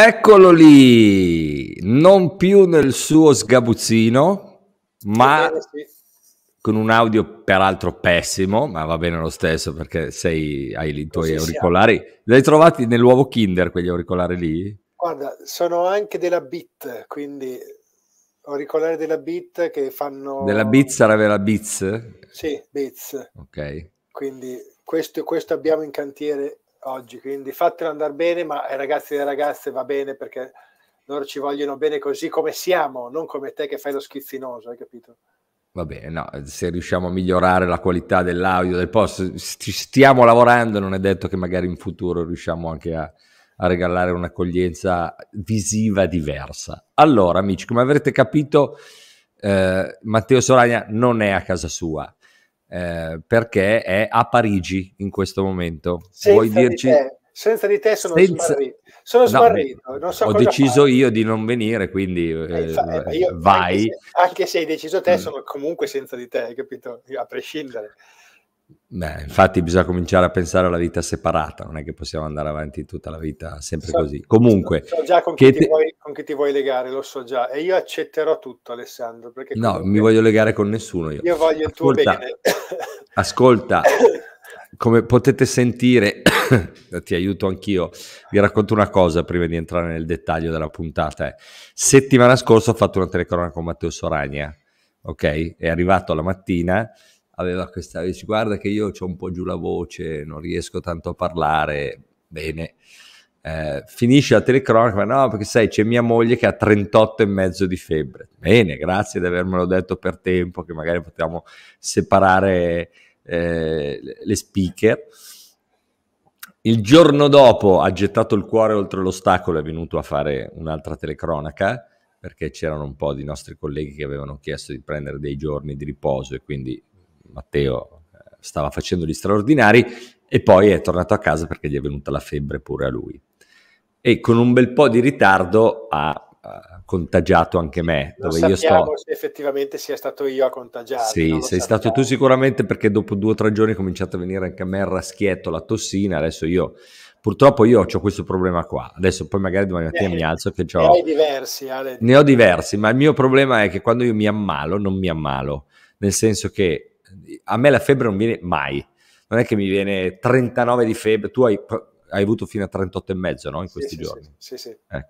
Eccolo lì, non più nel suo sgabuzzino, ma con un audio peraltro pessimo, ma va bene lo stesso perché sei, hai i tuoi Così auricolari. Siamo. Li hai trovati nell'uovo Kinder quegli auricolari lì? Guarda, sono anche della Bit, quindi auricolari della Bit che fanno... Della Bit sarebbe la Bits? Sì, Bits. Ok. Quindi questo, questo abbiamo in cantiere oggi, quindi fatelo andare bene, ma ai eh, ragazzi e alle ragazze va bene perché loro ci vogliono bene così come siamo, non come te che fai lo schizzinoso, hai capito? Va bene, no, se riusciamo a migliorare la qualità dell'audio del post, ci stiamo lavorando, non è detto che magari in futuro riusciamo anche a, a regalare un'accoglienza visiva diversa. Allora, amici, come avrete capito, eh, Matteo Soragna non è a casa sua, eh, perché è a Parigi in questo momento. Senza Vuoi dirci... Di Senza di te sono Senza... smarrito. Sono no, smarrito so ho deciso fare. io di non venire, quindi eh, eh, io, vai. Anche se, anche se hai deciso te, mm. sono comunque senza di te, hai capito? A prescindere. Beh, infatti bisogna cominciare a pensare alla vita separata, non è che possiamo andare avanti tutta la vita sempre so, così. Comunque... So, già con chi, te... vuoi, con chi, ti vuoi, legare, lo so già, e io accetterò tutto Alessandro. no, mi voglio legare con nessuno io. Io voglio ascolta, il tuo bene. Ascolta, come potete sentire, ti aiuto anch'io, vi racconto una cosa prima di entrare nel dettaglio della puntata. Eh. Settimana scorsa ho fatto una telecronaca con Matteo Soragna, ok? È arrivato la mattina aveva questa, dice guarda che io ho un po' giù la voce, non riesco tanto a parlare bene. Eh, finisce la telecronaca, ma no, perché sai, c'è mia moglie che ha 38 e mezzo di febbre. Bene, grazie di avermelo detto per tempo, che magari potevamo separare eh, le speaker. Il giorno dopo ha gettato il cuore oltre l'ostacolo, è venuto a fare un'altra telecronaca perché c'erano un po' di nostri colleghi che avevano chiesto di prendere dei giorni di riposo e quindi Matteo eh, stava facendo gli straordinari e poi è tornato a casa perché gli è venuta la febbre pure a lui. E con un bel po' di ritardo ha contagiato anche me. Non dove io sto... se effettivamente sia stato io a contagiarti. Sì, sei sappiamo. stato tu sicuramente perché dopo due o tre giorni è cominciato a venire anche a me il raschietto, la tossina. Adesso io, purtroppo io ho questo problema qua. Adesso poi magari domani mattina eh, mi alzo che ho... Ne ho diversi, Ale. Ne ho diversi, ma il mio problema è che quando io mi ammalo non mi ammalo. Nel senso che a me la febbre non viene mai, non è che mi viene 39 di febbre, tu hai, hai avuto fino a 38 e mezzo no? in questi sì, giorni. Sì, sì, eh.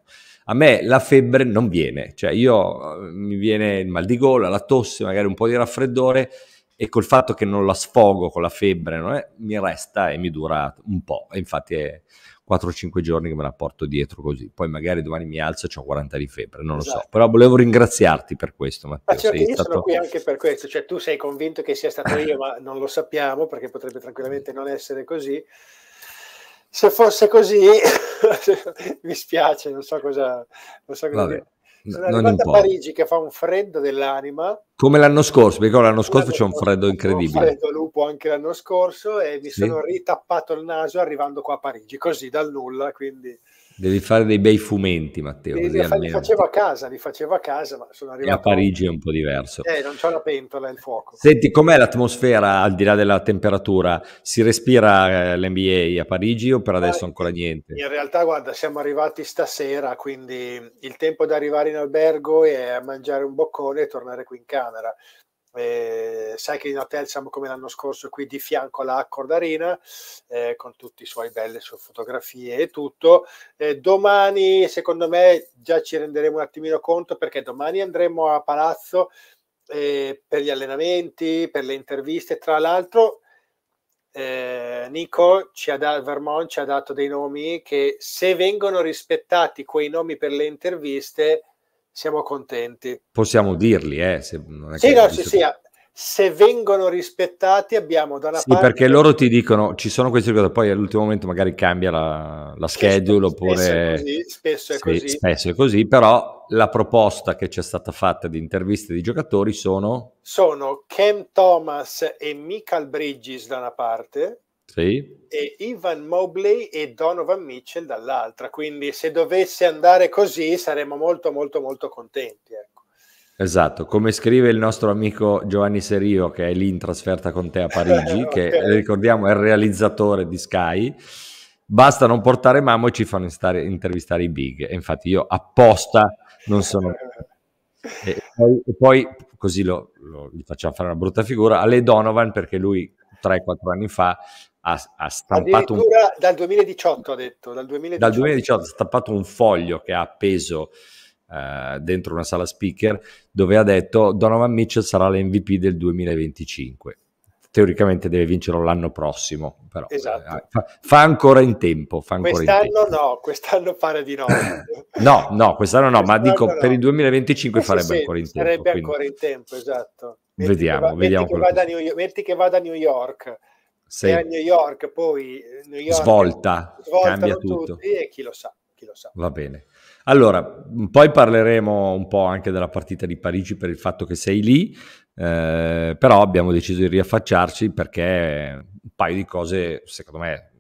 A me la febbre non viene, cioè io eh, mi viene il mal di gola, la tosse, magari un po' di raffreddore e col fatto che non la sfogo con la febbre no? eh, mi resta e mi dura un po'. E infatti è, 4-5 giorni che me la porto dietro così. Poi magari domani mi alzo e ho 40 di febbre, non esatto. lo so. Esatto. Però volevo ringraziarti per questo, Matteo. Ma certo, sei io stato... sono qui anche per questo, cioè tu sei convinto che sia stato io, ma non lo sappiamo perché potrebbe tranquillamente non essere così. Se fosse così, mi spiace, non so cosa, non so cosa dire. Sono arrivato a Parigi che fa un freddo dell'anima. Come l'anno scorso, perché l'anno scorso c'è un freddo incredibile. Un freddo lupo anche l'anno scorso e mi sì. sono ritappato il naso arrivando qua a Parigi, così dal nulla, quindi... Devi fare dei bei fumenti, Matteo. Devi, fa, li facevo a casa, li facevo a casa, ma sono arrivato... E a Parigi è un po' diverso. Eh, non c'ho la pentola, il fuoco. Senti, com'è l'atmosfera al di là della temperatura? Si respira eh, l'NBA a Parigi o per adesso ancora niente? In realtà, guarda, siamo arrivati stasera, quindi il tempo di arrivare in albergo è a mangiare un boccone e tornare qui in camera. Eh, sai che in hotel siamo come l'anno scorso qui di fianco alla Accord Arena eh, con tutti i suoi belle sue fotografie e tutto eh, domani secondo me già ci renderemo un attimino conto perché domani andremo a Palazzo eh, per gli allenamenti per le interviste tra l'altro eh, Nico ci ha da, Vermont ci ha dato dei nomi che se vengono rispettati quei nomi per le interviste siamo contenti. Possiamo dirli, eh? Se, sì, no, sì, sì, se vengono rispettati abbiamo da una sì, parte... perché loro ti dicono ci sono queste cose, poi all'ultimo momento magari cambia la, la schedule oppure... Spesso è così, spesso è, sì, così. Spesso è così, però la proposta che ci è stata fatta di interviste di giocatori sono... Sono Cam Thomas e Michael Bridges da una parte sì. e Ivan Mobley e Donovan Mitchell dall'altra. Quindi se dovesse andare così saremmo molto molto molto contenti. Ecco. Esatto, come scrive il nostro amico Giovanni Serio che è lì in trasferta con te a Parigi, okay. che ricordiamo è il realizzatore di Sky. Basta non portare mamma e ci fanno stare, intervistare i big. E infatti io apposta non sono... e, poi, e poi, così lo, lo, gli facciamo fare una brutta figura alle Donovan perché lui 3-4 anni fa ha, ha stampato un... dal 2018 ha detto dal 2018. dal 2018 ha stampato un foglio che ha appeso eh, dentro una sala speaker dove ha detto Donovan Mitchell sarà l'MVP del 2025 teoricamente deve vincerlo l'anno prossimo però eh, esatto. fa, fa, ancora in tempo fa ancora quest'anno in tempo. no quest'anno pare di no no no quest'anno no quest'anno ma dico no. per il 2025 eh, farebbe sì, ancora in tempo sarebbe quindi... ancora in tempo esatto metti vediamo che va, vediamo metti che, vada York, metti che vada a New York sì. a New York poi eh, New York svolta, cambia tutto. e chi lo sa, chi lo sa. Va bene. Allora, mm, poi parleremo un po' anche della partita di Parigi per il fatto che sei lì, eh, però abbiamo deciso di riaffacciarci perché un paio di cose, secondo me,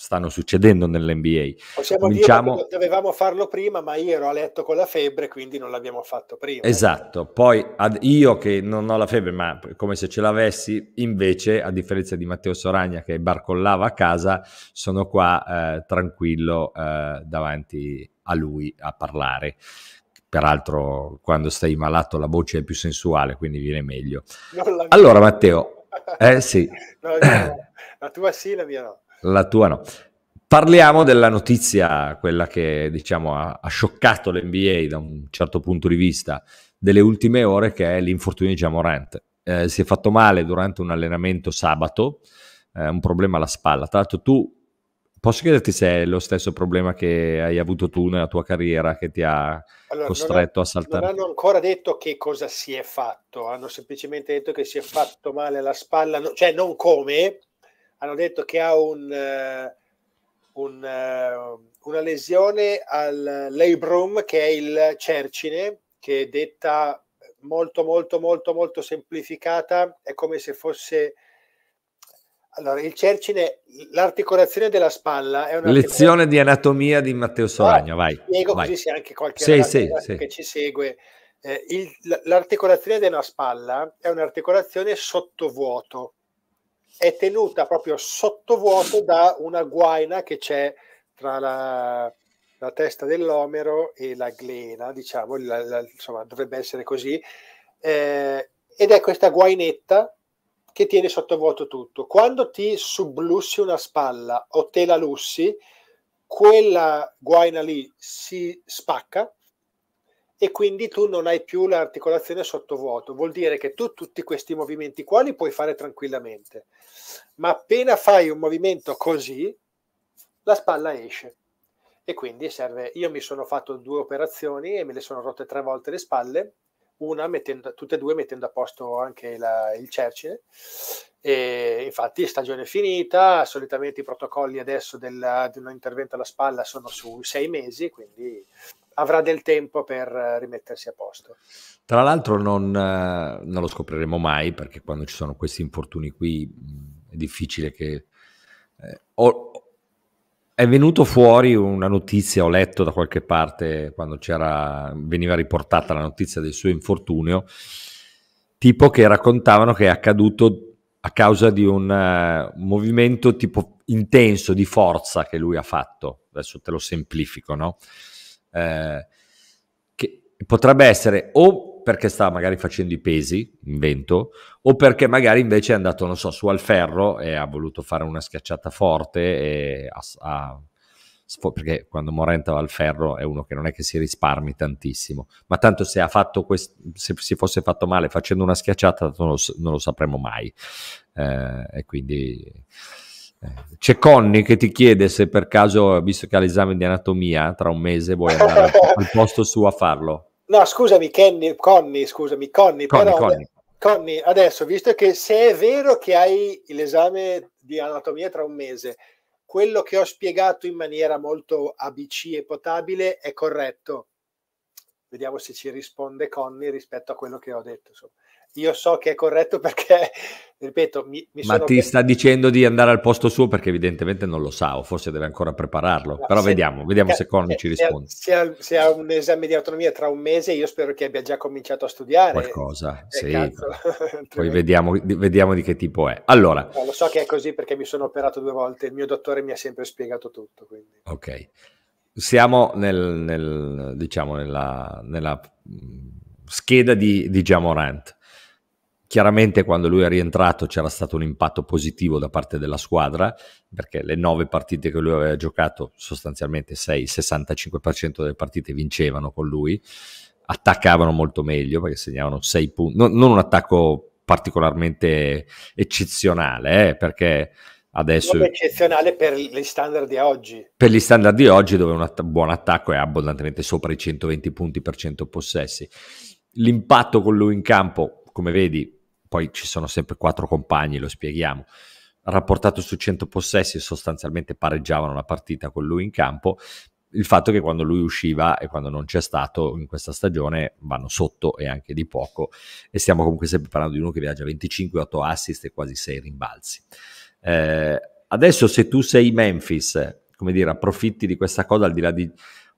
stanno succedendo nell'NBA. Possiamo Cominciamo... dire che dovevamo farlo prima, ma io ero a letto con la febbre, quindi non l'abbiamo fatto prima. Esatto, poi ad... io che non ho la febbre, ma come se ce l'avessi, invece, a differenza di Matteo Soragna che barcollava a casa, sono qua eh, tranquillo eh, davanti a lui a parlare peraltro quando stai malato la voce è più sensuale, quindi viene meglio. Allora Matteo, eh sì. No, la tua sì, la mia no. La tua no. Parliamo della notizia, quella che diciamo ha, ha, scioccato l'NBA da un certo punto di vista delle ultime ore, che è l'infortunio di Jamorant. Eh, si è fatto male durante un allenamento sabato, eh, un problema alla spalla. Tra l'altro tu, posso chiederti se è lo stesso problema che hai avuto tu nella tua carriera che ti ha allora, costretto ha, a saltare? Non hanno ancora detto che cosa si è fatto, hanno semplicemente detto che si è fatto male alla spalla, no, cioè non come, hanno detto che ha un, eh, un, eh, una lesione al labrum, che è il cercine, che è detta molto, molto, molto, molto semplificata, è come se fosse... Allora, il cercine, l'articolazione della spalla è una... Lezione di anatomia di Matteo Soragno, ah, vai. Spiego vai. così se anche qualche sì, sì, sì. che ci segue. Eh, il, l'articolazione della spalla è un'articolazione sottovuoto, è tenuta proprio sottovuoto da una guaina che c'è tra la, la testa dell'omero e la glena, diciamo, la, la, insomma, dovrebbe essere così. Eh, ed è questa guainetta che tiene sottovuoto tutto. Quando ti sublussi una spalla o te la lussi, quella guaina lì si spacca e quindi tu non hai più l'articolazione sottovuoto. Vuol dire che tu tutti questi movimenti qua li puoi fare tranquillamente, ma appena fai un movimento così, la spalla esce. E quindi serve, io mi sono fatto due operazioni e me le sono rotte tre volte le spalle una mettendo, tutte e due mettendo a posto anche la, il Cercine. E infatti, stagione finita. Solitamente i protocolli adesso della, di un intervento alla spalla sono su sei mesi, quindi avrà del tempo per rimettersi a posto. Tra l'altro, non, eh, non lo scopriremo mai perché quando ci sono questi infortuni qui mm, è difficile che. Eh, o è venuto fuori una notizia, ho letto da qualche parte quando c'era, veniva riportata la notizia del suo infortunio, tipo che raccontavano che è accaduto a causa di un uh, movimento tipo intenso di forza che lui ha fatto. Adesso te lo semplifico, no? Eh, che potrebbe essere o perché sta magari facendo i pesi, in vento, o perché magari invece è andato, non so, su al ferro e ha voluto fare una schiacciata forte a, a, perché quando Morenta va al ferro è uno che non è che si risparmi tantissimo, ma tanto se, quest- se si fosse fatto male facendo una schiacciata non lo, non lo sapremo mai. Eh, e quindi... Eh, c'è Conny che ti chiede se per caso, visto che ha l'esame di anatomia tra un mese, vuoi andare al posto suo a farlo. No, scusami, Kenny, Conny, scusami, Conny, Conny, però, Conny. Conny, adesso, visto che se è vero che hai l'esame di anatomia tra un mese, quello che ho spiegato in maniera molto ABC e potabile è corretto. Vediamo se ci risponde Conny rispetto a quello che ho detto. Insomma io so che è corretto perché, ripeto, mi, mi Ma ti sta dicendo di andare al posto suo perché evidentemente non lo sa o forse deve ancora prepararlo, no, però se, vediamo, vediamo se Corno ci risponde. Se ha, se ha, un esame di autonomia tra un mese io spero che abbia già cominciato a studiare. Qualcosa, eh, sì. Poi vediamo, vediamo, di che tipo è. Allora... No, lo so che è così perché mi sono operato due volte, il mio dottore mi ha sempre spiegato tutto. Quindi. Ok. Siamo nel, nel, diciamo nella, nella mm, scheda di, di Jamorant. Chiaramente quando lui è rientrato c'era stato un impatto positivo da parte della squadra, perché le nove partite che lui aveva giocato, sostanzialmente 6, il 65% delle partite vincevano con lui, attaccavano molto meglio perché segnavano 6 punti, no, non un attacco particolarmente eccezionale, eh, perché adesso... Non eccezionale per gli standard di oggi. Per gli standard di oggi dove un att- buon attacco è abbondantemente sopra i 120 punti per 100 possessi. L'impatto con lui in campo, come vedi, poi ci sono sempre quattro compagni, lo spieghiamo, rapportato su 100 possessi sostanzialmente pareggiavano la partita con lui in campo, il fatto che quando lui usciva e quando non c'è stato in questa stagione vanno sotto e anche di poco e stiamo comunque sempre parlando di uno che viaggia 25, 8 assist e quasi 6 rimbalzi. Eh, adesso se tu sei Memphis, come dire, approfitti di questa cosa al di là di...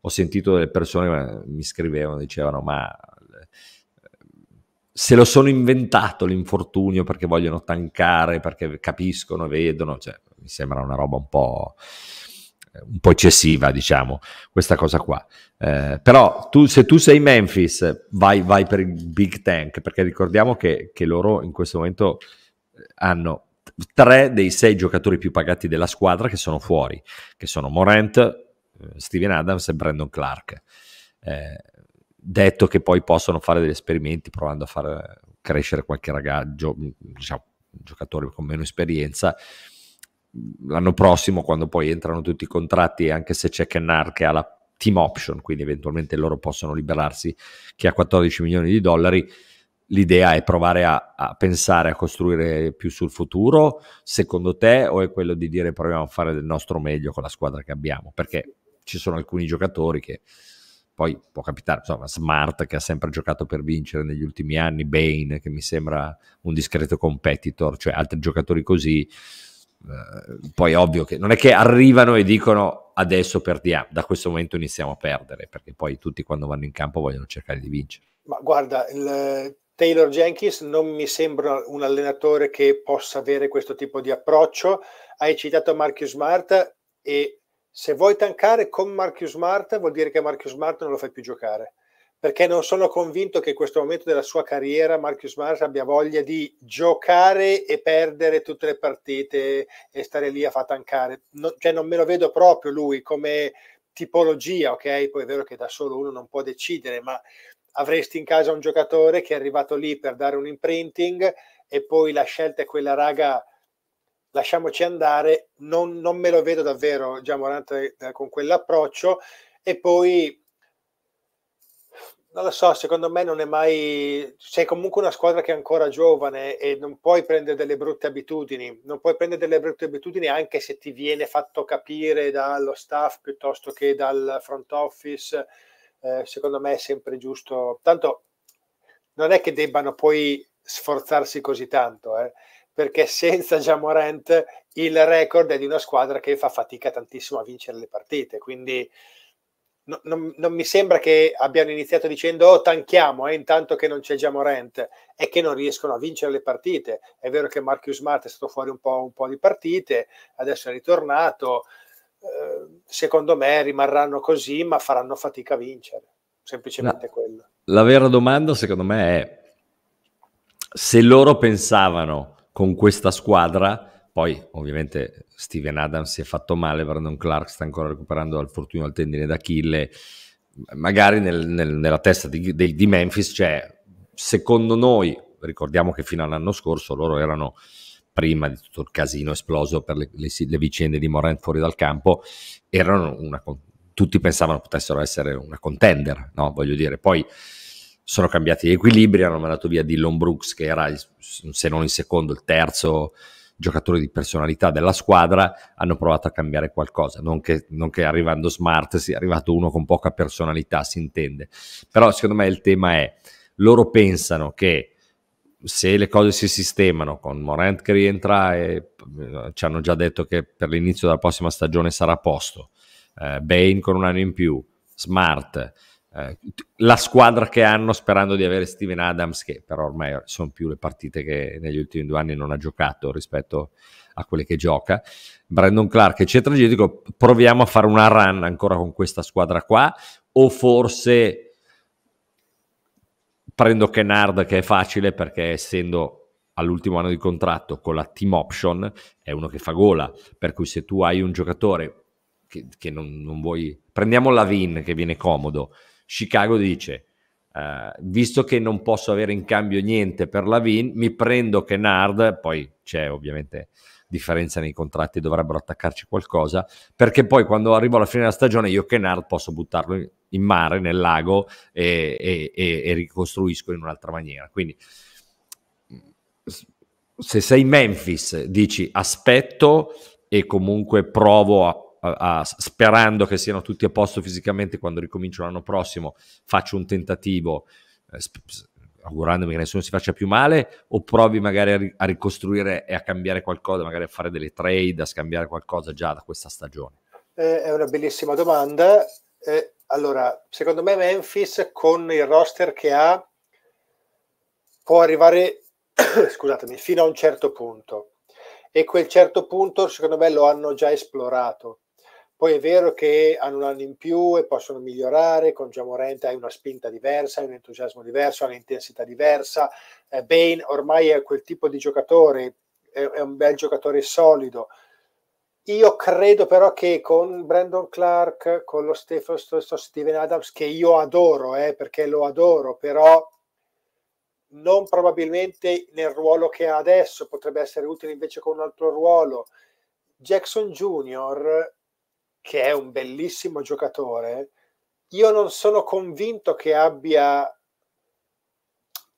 Ho sentito delle persone che mi scrivevano, dicevano ma se lo sono inventato l'infortunio perché vogliono tancare, perché capiscono, vedono, cioè, mi sembra una roba un po', eh, un po eccessiva, diciamo, questa cosa qua. Eh, però tu, se tu sei Memphis, vai, vai, per il Big Tank, perché ricordiamo che, che loro in questo momento eh, hanno tre dei sei giocatori più pagati della squadra che sono fuori, che sono Morant, eh, Steven Adams e Brandon Clark. Eh, detto che poi possono fare degli esperimenti provando a far crescere qualche ragazzo, mm, diciamo, giocatore con meno esperienza. L'anno prossimo, quando poi entrano tutti i contratti, anche se c'è Kennar che ha la team option, quindi eventualmente loro possono liberarsi, che ha 14 milioni di dollari, l'idea è provare a, a, pensare a costruire più sul futuro, secondo te, o è quello di dire proviamo a fare del nostro meglio con la squadra che abbiamo? Perché ci sono alcuni giocatori che poi può capitare, insomma, Smart che ha sempre giocato per vincere negli ultimi anni, Bane che mi sembra un discreto competitor, cioè altri giocatori così. Eh, poi ovvio che non è che arrivano e dicono adesso perdiamo, ah, da questo momento iniziamo a perdere, perché poi tutti quando vanno in campo vogliono cercare di vincere. Ma guarda, il, eh, Taylor Jenkins non mi sembra un allenatore che possa avere questo tipo di approccio. Hai citato Marcus Smart e se vuoi tankare con Marcus Smart vuol dire che Marcus Smart non lo fai più giocare perché non sono convinto che in questo momento della sua carriera Marcus Smart abbia voglia di giocare e perdere tutte le partite e stare lì a far tankare non, cioè non me lo vedo proprio lui come tipologia ok poi è vero che da solo uno non può decidere ma avresti in casa un giocatore che è arrivato lì per dare un imprinting e poi la scelta è quella raga lasciamoci andare, non, non me lo vedo davvero già Morante eh, con quell'approccio e poi non lo so, secondo me non è mai. Sei comunque una squadra che è ancora giovane e non puoi prendere delle brutte abitudini. Non puoi prendere delle brutte abitudini anche se ti viene fatto capire dallo staff piuttosto che dal front office. Eh, secondo me è sempre giusto. Tanto non è che debbano poi sforzarsi così tanto. Eh perché senza Jamorant il record è di una squadra che fa fatica tantissimo a vincere le partite, quindi no, non, non, mi sembra che abbiano iniziato dicendo oh tanchiamo eh, intanto che non c'è Jamorant è che non riescono a vincere le partite è vero che Marcus Smart è stato fuori un po', un po di partite, adesso è ritornato ehm, secondo me rimarranno così ma faranno fatica a vincere semplicemente no. quello la vera domanda secondo me è se loro pensavano con questa squadra. Poi ovviamente Steven Adams si è fatto male, Brandon Clark sta ancora recuperando dal fortuno al tendine d'Achille. Magari nel, nel, nella testa di, di, di Memphis c'è, cioè, secondo noi, ricordiamo che fino all'anno scorso loro erano prima di tutto il casino esploso per le, le, le vicende di Morant fuori dal campo, erano una, tutti pensavano potessero essere una contender, no? voglio dire, poi sono cambiati gli equilibri, hanno mandato via Dillon Brooks che era, il, se non il secondo, il terzo giocatore di personalità della squadra, hanno provato a cambiare qualcosa, non che, non che arrivando smart sia arrivato uno con poca personalità, si intende. Però secondo me il tema è, loro pensano che se le cose si sistemano con Morant che rientra e eh, ci hanno già detto che per l'inizio della prossima stagione sarà a posto, eh, Bain con un anno in più, Smart, eh, la squadra che hanno sperando di avere Steven Adams, che però ormai sono più le partite che negli ultimi due anni non ha giocato rispetto a quelle che gioca. Brandon Clark, eccetera. gli dico, proviamo a fare una run ancora con questa squadra qua, o forse prendo Kennard che è facile perché essendo all'ultimo anno di contratto con la team option è uno che fa gola, per cui se tu hai un giocatore che, che non, non vuoi... Prendiamo Lavin che viene comodo, Chicago dice, eh, visto che non posso avere in cambio niente per Lavin, mi prendo Kennard, poi c'è ovviamente differenza nei contratti, dovrebbero attaccarci qualcosa, perché poi quando arrivo alla fine della stagione io Kennard posso buttarlo in, in mare, nel lago e, e, e, e ricostruisco in un'altra maniera. Quindi se sei Memphis dici aspetto e comunque provo a a, sperando che siano tutti a posto fisicamente quando ricomincio l'anno prossimo, faccio un tentativo, eh, augurandomi che nessuno si faccia più male, o provi magari a, ri- a ricostruire e a cambiare qualcosa, magari a fare delle trade, a scambiare qualcosa già da questa stagione? Eh, è una bellissima domanda. Eh, allora, secondo me Memphis con il roster che ha può arrivare, scusatemi, fino a un certo punto e quel certo punto secondo me lo hanno già esplorato. Poi è vero che hanno un anno in più e possono migliorare, con Giamorente hai una spinta diversa, hai un entusiasmo diverso, hai un'intensità diversa. Eh, Bane ormai è quel tipo di giocatore, è, è un bel giocatore solido. Io credo però che con Brandon Clark, con lo Stephen, Steven Adams, che io adoro, eh, perché lo adoro, però non probabilmente nel ruolo che ha adesso, potrebbe essere utile invece con un altro ruolo. Jackson Jr che è un bellissimo giocatore, io non sono convinto che abbia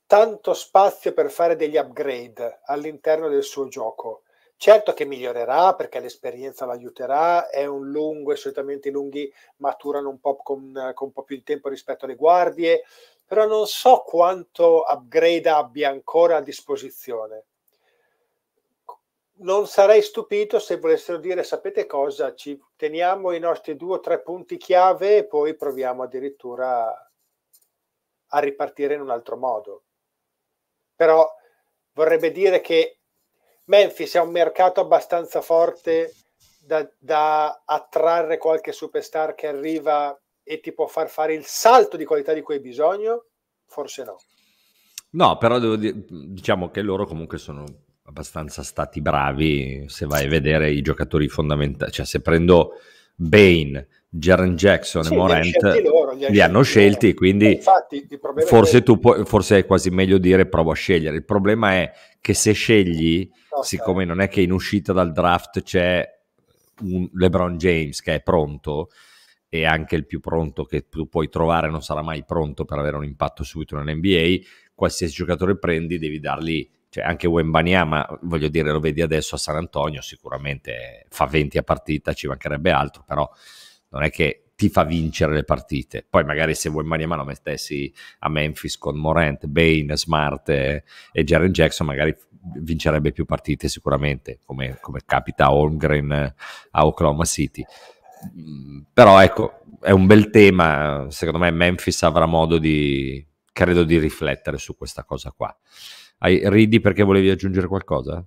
tanto spazio per fare degli upgrade all'interno del suo gioco. Certo che migliorerà perché l'esperienza l'aiuterà, è un lungo e solitamente i lunghi maturano un po' con, con, un po' più di tempo rispetto alle guardie, però non so quanto upgrade abbia ancora a disposizione non sarei stupito se volessero dire sapete cosa, ci teniamo i nostri due o tre punti chiave e poi proviamo addirittura a ripartire in un altro modo. Però vorrebbe dire che Memphis è un mercato abbastanza forte da, da attrarre qualche superstar che arriva e ti può far fare il salto di qualità di cui hai bisogno? Forse no. No, però devo dire, diciamo che loro comunque sono abbastanza stati bravi. Se vai a vedere i giocatori fondamentali, cioè se prendo Bane, Jaron Jackson sì, e Morant, li, loro, li, li hanno scelti. Quindi, eh, infatti, forse, tu puoi, forse è quasi meglio dire provo a scegliere. Il problema è che se scegli, no, siccome no. non è che in uscita dal draft c'è un LeBron James che è pronto e anche il più pronto che tu puoi trovare non sarà mai pronto per avere un impatto subito nell'NBA, qualsiasi giocatore prendi devi dargli cioè anche Wembanyama, voglio dire, lo vedi adesso a San Antonio, sicuramente fa 20 a partita, ci mancherebbe altro, però non è che ti fa vincere le partite. Poi magari se Wembanyama lo mettessi a Memphis con Morant, Bain, Smart e Jaren Jackson, magari vincerebbe più partite sicuramente, come, come capita a Holmgren a Oklahoma City. Mm, però ecco, è un bel tema, secondo me Memphis avrà modo di, credo, di riflettere su questa cosa qua. Hai, ridi perché volevi aggiungere qualcosa?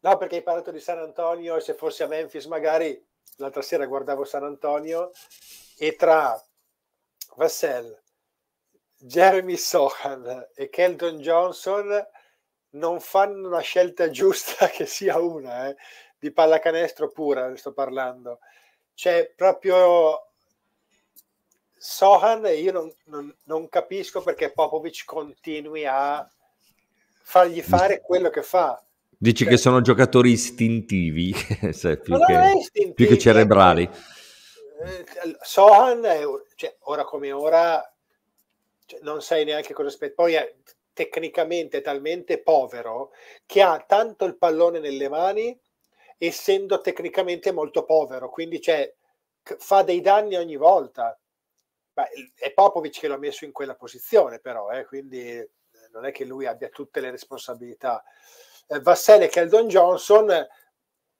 No, perché hai parlato di San Antonio e se fossi a Memphis magari l'altra sera guardavo San Antonio e tra Vassell, Jeremy Sohan e Kelton Johnson non fanno una scelta giusta che sia una, eh, di pallacanestro pura sto parlando. Cioè, proprio Sohan io non, non, non capisco perché Popovic continui a fargli fare quello che fa. Dici cioè, che sono giocatori istintivi, cioè, più, che, istintivi più, che, cerebrali. Eh, eh, Sohan, è, cioè, ora come ora, cioè, non sai neanche cosa aspetta. Poi è tecnicamente talmente povero che ha tanto il pallone nelle mani, essendo tecnicamente molto povero, quindi cioè, fa dei danni ogni volta. Ma è Popovic che l'ha messo in quella posizione, però, eh, quindi non è che lui abbia tutte le responsabilità. Eh, Vassele e Keldon Johnson,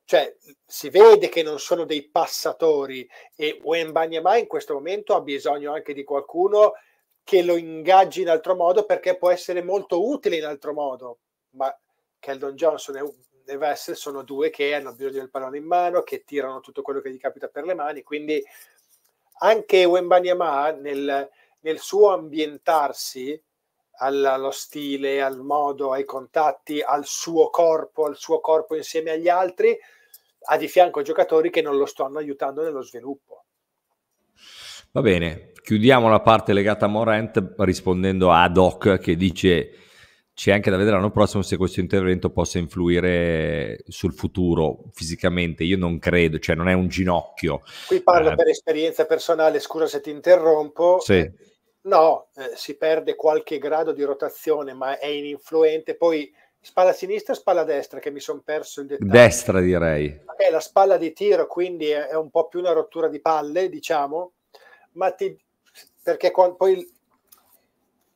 cioè, si vede che non sono dei passatori e Wembanyama in questo momento ha bisogno anche di qualcuno che lo ingaggi in altro modo perché può essere molto utile in altro modo. Ma Keldon Johnson e Vessel sono due che hanno bisogno del pallone in mano, che tirano tutto quello che gli capita per le mani, quindi anche Wembanyama nel, nel suo ambientarsi allo stile, al modo, ai contatti, al suo corpo, al suo corpo insieme agli altri, ha di fianco giocatori che non lo stanno aiutando nello sviluppo. Va bene, chiudiamo la parte legata a Morant rispondendo a Doc che dice c'è anche da vedere l'anno prossimo se questo intervento possa influire sul futuro fisicamente. Io non credo, cioè non è un ginocchio. Qui parlo eh, per esperienza personale, scusa se ti interrompo. Sì. No, eh, si perde qualche grado di rotazione, ma è ininfluente. Poi spalla sinistra e spalla destra, che mi sono perso il dettaglio. Destra direi. È la spalla di tiro, quindi è, è un po' più una rottura di palle, diciamo, ma ti, perché quando, poi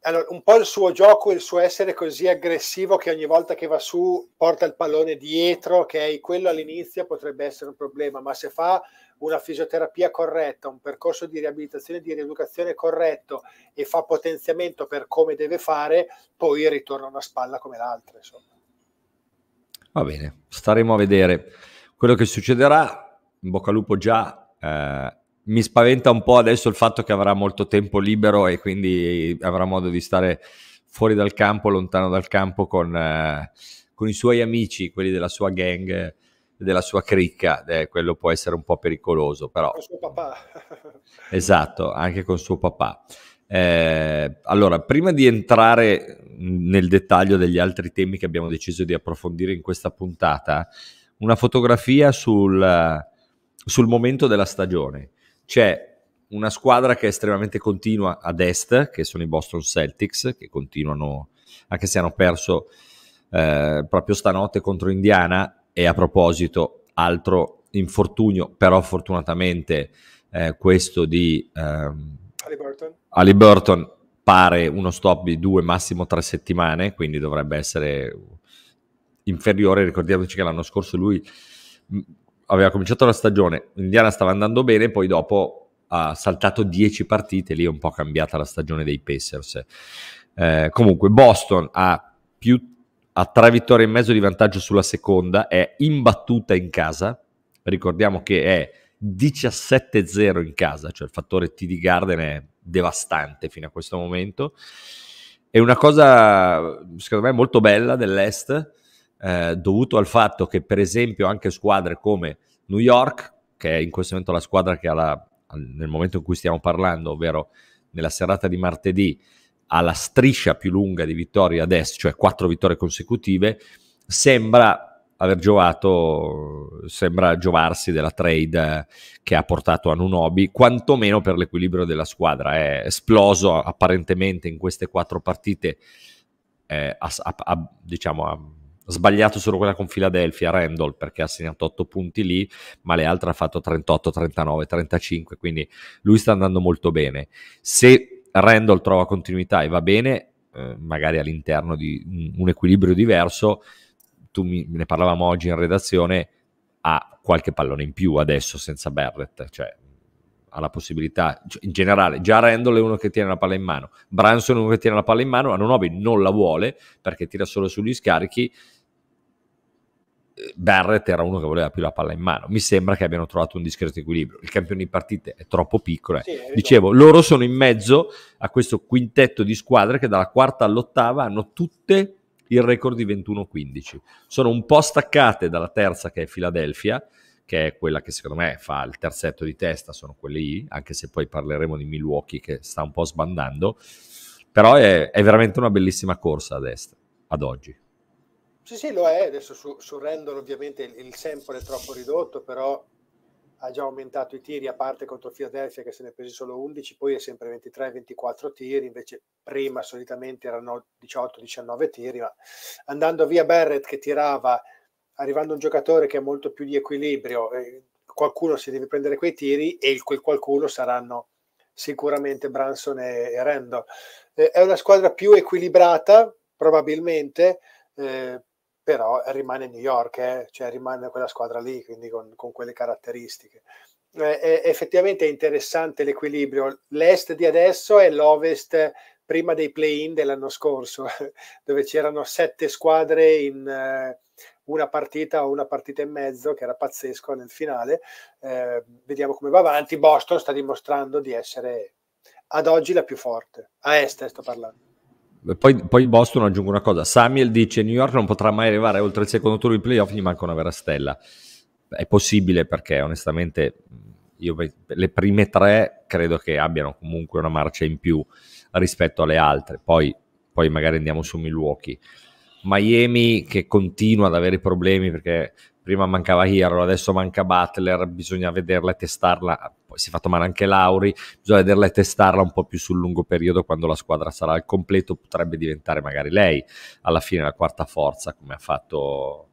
allora, un po' il suo gioco, il suo essere così aggressivo che ogni volta che va su porta il pallone dietro, ok? Quello all'inizio potrebbe essere un problema, ma se fa una fisioterapia corretta, un percorso di riabilitazione e di rieducazione corretto e fa potenziamento per come deve fare, poi ritorna una spalla come l'altra. Insomma. Va bene, staremo a vedere quello che succederà. In bocca al lupo già. Eh, mi spaventa un po' adesso il fatto che avrà molto tempo libero e quindi avrà modo di stare fuori dal campo, lontano dal campo con, eh, con i suoi amici, quelli della sua gang della sua cricca, eh, quello può essere un po' pericoloso, però... Con suo papà. esatto, anche con suo papà. Eh, allora, prima di entrare nel dettaglio degli altri temi che abbiamo deciso di approfondire in questa puntata, una fotografia sul, sul momento della stagione. C'è una squadra che è estremamente continua ad est, che sono i Boston Celtics, che continuano, anche se hanno perso eh, proprio stanotte contro Indiana, e a proposito, altro infortunio, però fortunatamente eh, questo di ehm, Ali, Burton. pare uno stop di due, massimo tre settimane, quindi dovrebbe essere inferiore. Ricordiamoci che l'anno scorso lui mm, aveva cominciato la stagione, Indiana stava andando bene, poi dopo ha saltato dieci partite, lì è un po' cambiata la stagione dei Pacers. Eh, comunque Boston ha più ha tre vittorie e mezzo di vantaggio sulla seconda, è imbattuta in casa, ricordiamo che è 17-0 in casa, cioè il fattore TD Garden è devastante fino a questo momento. È una cosa, secondo me, molto bella dell'Est, eh, dovuto al fatto che, per esempio, anche squadre come New York, che è in questo momento la squadra che ha la, nel momento in cui stiamo parlando, ovvero nella serata di martedì, alla striscia più lunga di vittorie adesso, cioè quattro vittorie consecutive, sembra aver giovato, sembra giovarsi della trade che ha portato a Nunobi, quantomeno per l'equilibrio della squadra. È esploso apparentemente in queste quattro partite, eh, ha, ha, ha, diciamo, ha sbagliato solo quella con Philadelphia, Randall, perché ha segnato otto punti lì, ma le altre ha fatto 38, 39, 35, quindi lui sta andando molto bene. Se Randall trova continuità e va bene, eh, magari all'interno di un equilibrio diverso, tu mi, ne parlavamo oggi in redazione, ha qualche pallone in più adesso senza Barrett, cioè ha la possibilità, cioè, in generale, già Randall è uno che tiene la palla in mano, Branson è uno che tiene la palla in mano, Anunobi non la vuole perché tira solo sugli scarichi, Barrett era uno che voleva più la palla in mano. Mi sembra che abbiano trovato un discreto equilibrio. Il campione di partite è troppo piccolo. Eh. Sì, è Dicevo, loro sono in mezzo a questo quintetto di squadre che dalla quarta all'ottava hanno tutte il record di 21-15. Sono un po' staccate dalla terza che è Philadelphia, che è quella che secondo me fa il terzetto di testa, sono quelli lì, anche se poi parleremo di Milwaukee che sta un po' sbandando. Però è, è veramente una bellissima corsa a destra, ad oggi. Sì, sì, lo è, adesso su, su Rendon ovviamente il, il sample è troppo ridotto, però ha già aumentato i tiri, a parte contro Philadelphia che se ne è presi solo 11, poi è sempre 23-24 tiri, invece prima solitamente erano 18-19 tiri, ma andando via Barrett che tirava, arrivando un giocatore che ha molto più di equilibrio, eh, qualcuno si deve prendere quei tiri e quel qualcuno saranno sicuramente Branson e, e Randall. Eh, è una squadra più equilibrata probabilmente, eh, però rimane New York, eh? cioè rimane quella squadra lì, quindi con, con quelle caratteristiche. Eh, è, effettivamente è interessante l'equilibrio. L'est di adesso è l'ovest prima dei play-in dell'anno scorso, dove c'erano sette squadre in eh, una partita o una partita e mezzo, che era pazzesco nel finale. Ehm, vediamo come va avanti. Boston sta dimostrando di essere ad oggi la più forte, a est eh, sto parlando. Poi, poi, Boston aggiungo una cosa. Samuel dice New York non potrà mai arrivare oltre il secondo turno di playoff, gli manca una vera stella. È possibile perché onestamente io, le prime tre credo che abbiano comunque una marcia in più rispetto alle altre. Poi, poi magari andiamo su Milwaukee. Miami che continua ad avere problemi perché prima mancava Hero, adesso manca Butler, bisogna vederla e testarla, poi si è fatto male anche Lauri, bisogna vederla e testarla un po' più sul lungo periodo quando la squadra sarà al completo, potrebbe diventare magari lei alla fine la quarta forza come ha fatto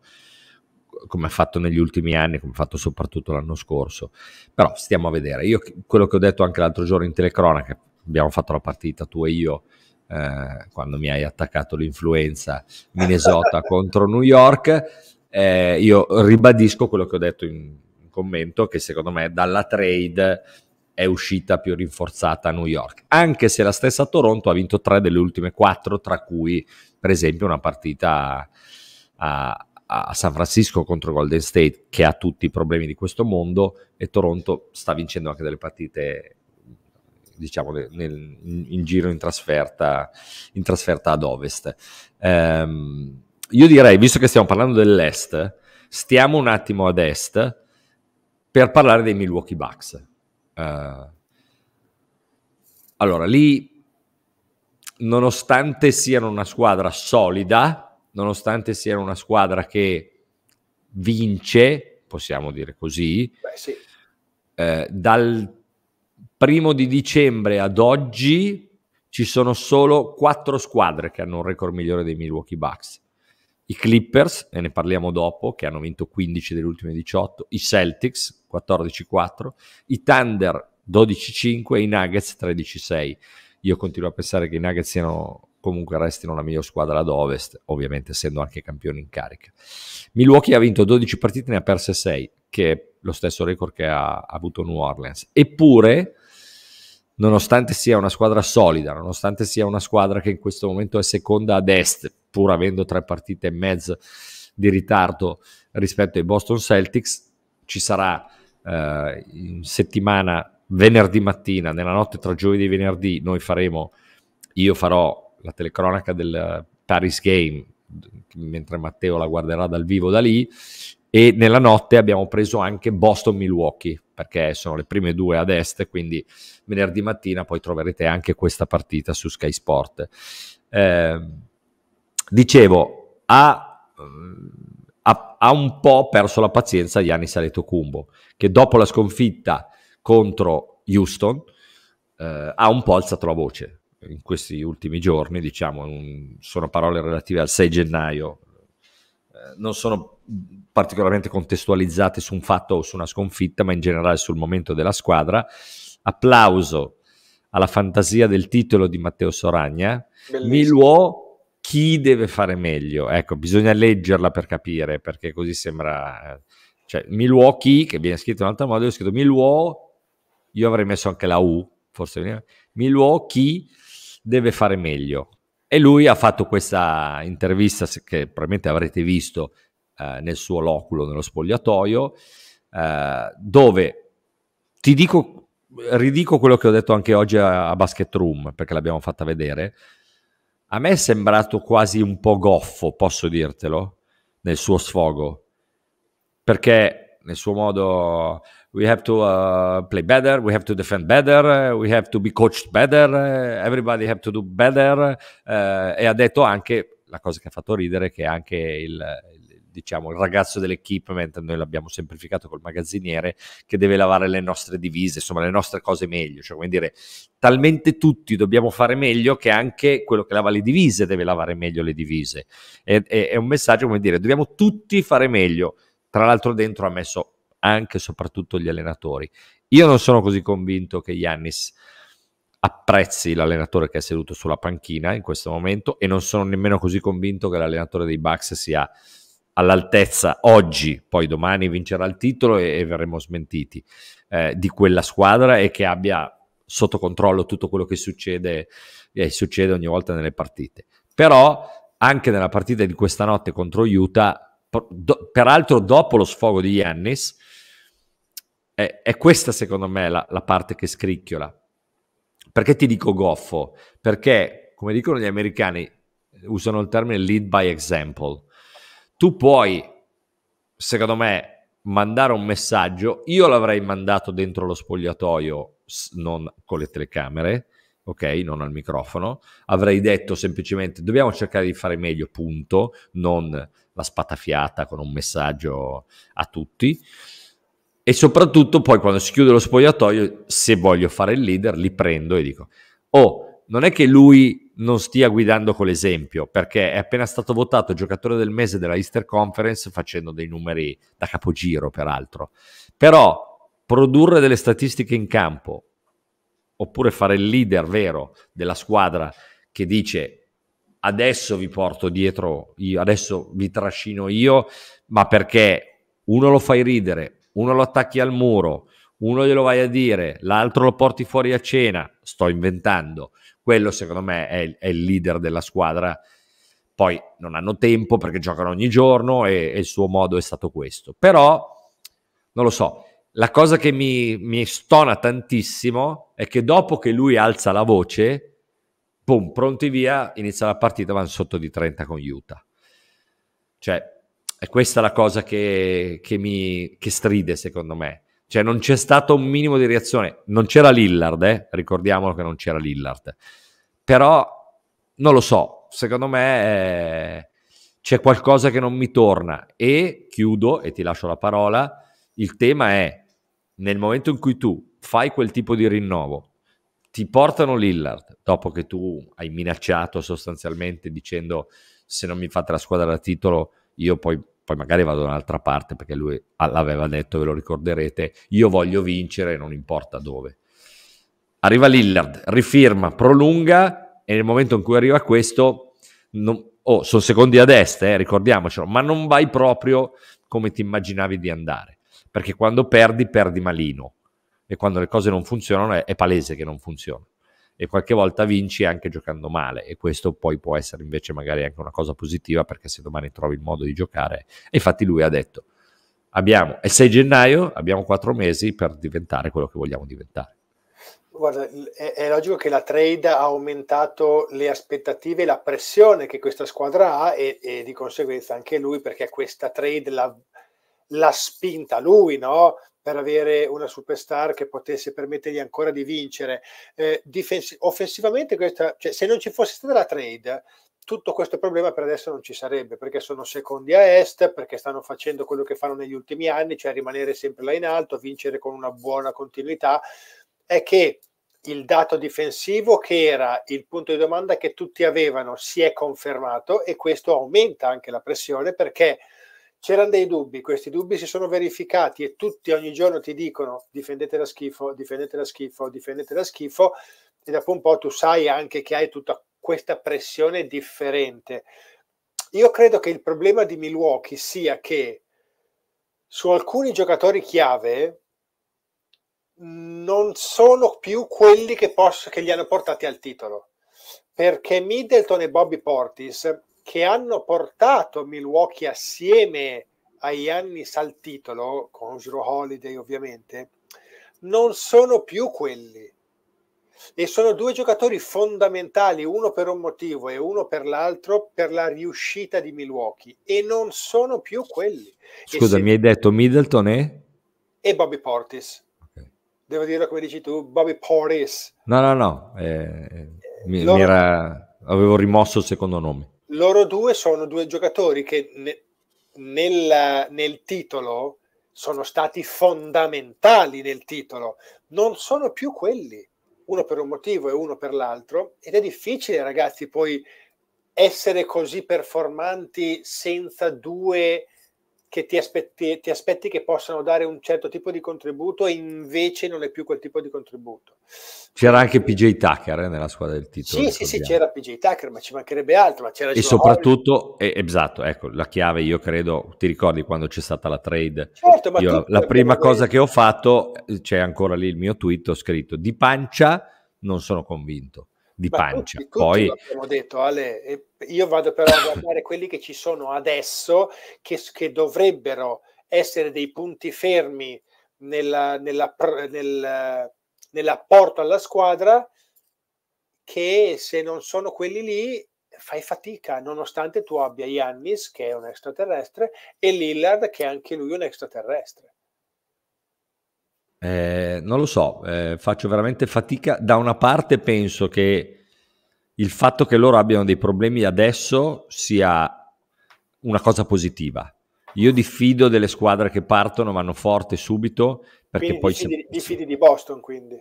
come ha fatto negli ultimi anni, come ha fatto soprattutto l'anno scorso. Però stiamo a vedere. Io quello che ho detto anche l'altro giorno in telecronaca, abbiamo fatto la partita tu e io eh, quando mi hai attaccato l'influenza Minnesota contro New York eh, io ribadisco quello che ho detto in, in commento, che secondo me dalla trade è uscita più rinforzata a New York, anche se la stessa Toronto ha vinto tre delle ultime quattro, tra cui per esempio una partita a, a, San Francisco contro Golden State, che ha tutti i problemi di questo mondo, e Toronto sta vincendo anche delle partite diciamo nel, in, in, giro in trasferta, in trasferta ad ovest. Um, io direi, visto che stiamo parlando dell'est, stiamo un attimo ad est per parlare dei Milwaukee Bucks. Uh, allora, lì, nonostante siano una squadra solida, nonostante siano una squadra che vince, possiamo dire così, Beh, sì. eh, dal primo di dicembre ad oggi ci sono solo quattro squadre che hanno un record migliore dei Milwaukee Bucks i Clippers, e ne parliamo dopo, che hanno vinto 15 delle ultime 18, i Celtics 14-4, i Thunder 12-5 e i Nuggets 13-6. Io continuo a pensare che i Nuggets siano comunque restino la miglior squadra ad ovest, ovviamente essendo anche campioni in carica. Milwaukee ha vinto 12 partite, ne ha perse 6, che è lo stesso record che ha avuto New Orleans. Eppure, nonostante sia una squadra solida, nonostante sia una squadra che in questo momento è seconda ad est, pur avendo tre partite e mezzo di ritardo rispetto ai Boston Celtics, ci sarà eh, in settimana venerdì mattina, nella notte tra giovedì e venerdì, noi faremo, io farò la telecronaca del Paris Game, mentre Matteo la guarderà dal vivo da lì, e nella notte abbiamo preso anche Boston-Milwaukee, perché sono le prime due ad est, quindi venerdì mattina poi troverete anche questa partita su Sky Sport. Eh, dicevo, ha, ha, ha, un po' perso la pazienza di Anni Saleto Cumbo, che dopo la sconfitta contro Houston eh, ha un po' alzato la voce in questi ultimi giorni, diciamo, un, sono parole relative al 6 gennaio, eh, non sono particolarmente contestualizzate su un fatto o su una sconfitta, ma in generale sul momento della squadra. Applauso alla fantasia del titolo di Matteo Soragna. Bellissimo. Miluò chi deve fare meglio? Ecco, bisogna leggerla per capire, perché così sembra... Eh, cioè, Milwaukee, che viene scritto in un altro modo, io ho scritto Milwaukee, io avrei messo anche la U, forse Milwaukee deve fare meglio. E lui ha fatto questa intervista che probabilmente avrete visto eh, nel suo loculo, nello spogliatoio, eh, dove ti dico, ridico quello che ho detto anche oggi a, a Basket Room, perché l'abbiamo fatta vedere, a me è sembrato quasi un po' goffo, posso dirtelo, nel suo sfogo, perché nel suo modo we have to uh, play better, we have to defend better, uh, we have to be coached better, uh, everybody have to do better, uh, e ha detto anche la cosa che ha fatto ridere, che anche il, il diciamo il ragazzo dell'equipment, noi l'abbiamo semplificato col magazziniere, che deve lavare le nostre divise, insomma le nostre cose meglio, cioè come dire, talmente tutti dobbiamo fare meglio che anche quello che lava le divise deve lavare meglio le divise. È, è, è un messaggio come dire, dobbiamo tutti fare meglio. Tra l'altro dentro ha messo anche e soprattutto gli allenatori. Io non sono così convinto che Yannis apprezzi l'allenatore che è seduto sulla panchina in questo momento e non sono nemmeno così convinto che l'allenatore dei Bucks sia all'altezza oggi, poi domani vincerà il titolo e, e verremo smentiti eh, di quella squadra e che abbia sotto controllo tutto quello che succede, e eh, succede ogni volta nelle partite. Però anche nella partita di questa notte contro Utah, do, peraltro dopo lo sfogo di Yannis, è, è questa secondo me la, la parte che scricchiola. Perché ti dico goffo? Perché, come dicono gli americani, usano il termine lead by example tu puoi, secondo me, mandare un messaggio. Io l'avrei mandato dentro lo spogliatoio, non con le telecamere, ok? Non al microfono. Avrei detto semplicemente dobbiamo cercare di fare meglio, punto, non la spatafiata con un messaggio a tutti. E soprattutto poi quando si chiude lo spogliatoio, se voglio fare il leader, li prendo e dico, oh, non è che lui non stia guidando con l'esempio, perché è appena stato votato giocatore del mese della Easter Conference facendo dei numeri da capogiro, peraltro. Però produrre delle statistiche in campo, oppure fare il leader vero della squadra che dice adesso vi porto dietro io, adesso vi trascino io, ma perché uno lo fai ridere, uno lo attacchi al muro, uno glielo vai a dire, l'altro lo porti fuori a cena, sto inventando. Quello secondo me è, è, il leader della squadra. Poi non hanno tempo perché giocano ogni giorno e, e il suo modo è stato questo. Però, non lo so, la cosa che mi, mi stona tantissimo è che dopo che lui alza la voce, boom, pronti via, inizia la partita, vanno sotto di 30 con Utah. Cioè, è questa la cosa che, che mi che stride secondo me cioè non c'è stato un minimo di reazione. Non c'era Lillard, eh? ricordiamolo che non c'era Lillard. Però non lo so, secondo me eh, c'è qualcosa che non mi torna. E chiudo e ti lascio la parola. Il tema è nel momento in cui tu fai quel tipo di rinnovo, ti portano Lillard dopo che tu hai minacciato sostanzialmente dicendo se non mi fate la squadra da titolo io poi poi magari vado da un'altra parte perché lui l'aveva detto, ve lo ricorderete, io voglio vincere, non importa dove. Arriva Lillard, rifirma, prolunga e nel momento in cui arriva questo, non, oh, sono secondi a destra, eh, ricordiamocelo, ma non vai proprio come ti immaginavi di andare, perché quando perdi, perdi malino e quando le cose non funzionano è, è palese che non funziona e qualche volta vinci anche giocando male e questo poi può essere invece magari anche una cosa positiva perché se domani trovi il modo di giocare e infatti lui ha detto abbiamo, è 6 gennaio, abbiamo 4 mesi per diventare quello che vogliamo diventare. Guarda, è, è, logico che la trade ha aumentato le aspettative la pressione che questa squadra ha e, e di conseguenza anche lui perché questa trade l'ha, l'ha spinta lui, no? per avere una superstar che potesse permettergli ancora di vincere. Eh, difensi- offensivamente, questa, cioè, se non ci fosse stata la trade, tutto questo problema per adesso non ci sarebbe perché sono secondi a est, perché stanno facendo quello che fanno negli ultimi anni, cioè rimanere sempre là in alto, vincere con una buona continuità. È che il dato difensivo che era il punto di domanda che tutti avevano si è confermato e questo aumenta anche la pressione perché C'erano dei dubbi, questi dubbi si sono verificati e tutti ogni giorno ti dicono difendete la schifo, difendete la schifo, difendete la schifo e dopo un po' tu sai anche che hai tutta questa pressione differente. Io credo che il problema di Milwaukee sia che su alcuni giocatori chiave mm, non sono più quelli che, posso, che li hanno portati al titolo perché Middleton e Bobby Portis che hanno portato Milwaukee assieme ai anni al titolo, con Jiro Holiday ovviamente, non sono più quelli. E sono due giocatori fondamentali, uno per un motivo e uno per l'altro, per la riuscita di Milwaukee. E non sono più quelli. Scusa, se... mi hai detto Middleton e? E Bobby Portis. Devo dire come dici tu, Bobby Portis. No, no, no. Eh, mi, Loro... mi era... Avevo rimosso il secondo nome loro due sono due giocatori che ne, nel, nel, titolo sono stati fondamentali nel titolo, non sono più quelli, uno per un motivo e uno per l'altro, ed è difficile ragazzi poi essere così performanti senza due che ti aspetti, ti aspetti, che possano dare un certo tipo di contributo e invece non è più quel tipo di contributo. C'era anche PJ Tucker eh, nella squadra del titolo. Sì, sì, sì, c'era PJ Tucker, ma ci mancherebbe altro. Ma c'era e Gio soprattutto, eh, esatto, ecco, la chiave io credo, ti ricordi quando c'è stata la trade? Certo, ma io, la prima cosa questo. che ho fatto, c'è ancora lì il mio tweet, ho scritto di pancia non sono convinto di pancia. Tutti, Poi abbiamo detto, Ale, io vado però a guardare quelli che ci sono adesso, che, che dovrebbero essere dei punti fermi nella, nella, nel, nell'apporto alla squadra, che se non sono quelli lì fai fatica, nonostante tu abbia Yannis, che è un extraterrestre, e Lillard, che è anche lui un extraterrestre. Eh, non lo so, eh, faccio veramente fatica. Da una parte penso che il fatto che loro abbiano dei problemi adesso sia una cosa positiva. Io diffido delle squadre che partono, vanno forte subito. Perché quindi poi diffidi, se... diffidi di Boston, quindi.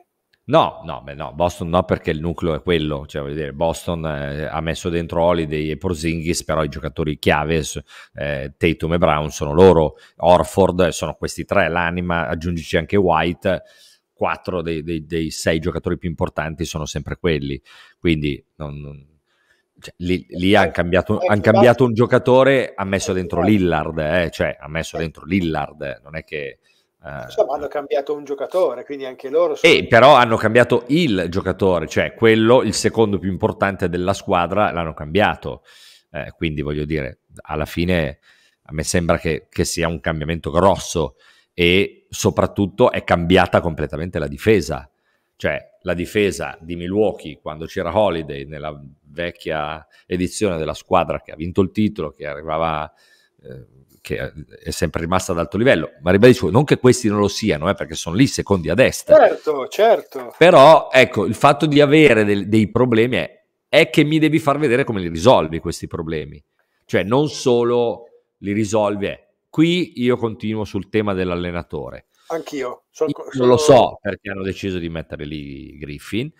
No, no, beh, no, Boston no perché il nucleo è quello, cioè voglio dire, Boston eh, ha messo dentro Holiday e Porzingis, però i giocatori chiave, eh, Tatum e Brown sono loro, Orford eh, sono questi tre, l'anima, aggiungici anche White, quattro dei, dei, dei sei giocatori più importanti sono sempre quelli, quindi non, non, cioè, lì, lì hanno cambiato, han cambiato, eh, eh, un giocatore, ha messo dentro Lillard, eh, cioè ha messo dentro Lillard, non è che eh, Insomma, hanno cambiato un giocatore, quindi anche loro... Sono... E però hanno cambiato il giocatore, cioè quello, il secondo più importante della squadra, l'hanno cambiato. Eh, quindi voglio dire, alla fine a me sembra che, che, sia un cambiamento grosso e soprattutto è cambiata completamente la difesa. Cioè la difesa di Milwaukee quando c'era Holiday nella vecchia edizione della squadra che ha vinto il titolo, che arrivava... Eh, che eh, è sempre rimasta ad alto livello, ma ribadisco, non che questi non lo siano, eh, perché sono lì secondi a destra. Certo, certo. Però, ecco, il fatto di avere del, dei problemi è, è che mi devi far vedere come li risolvi questi problemi. Cioè, non solo li risolvi, è, eh. qui io continuo sul tema dell'allenatore. Anch'io. Sono, sono... Non lo so perché hanno deciso di mettere lì Griffin,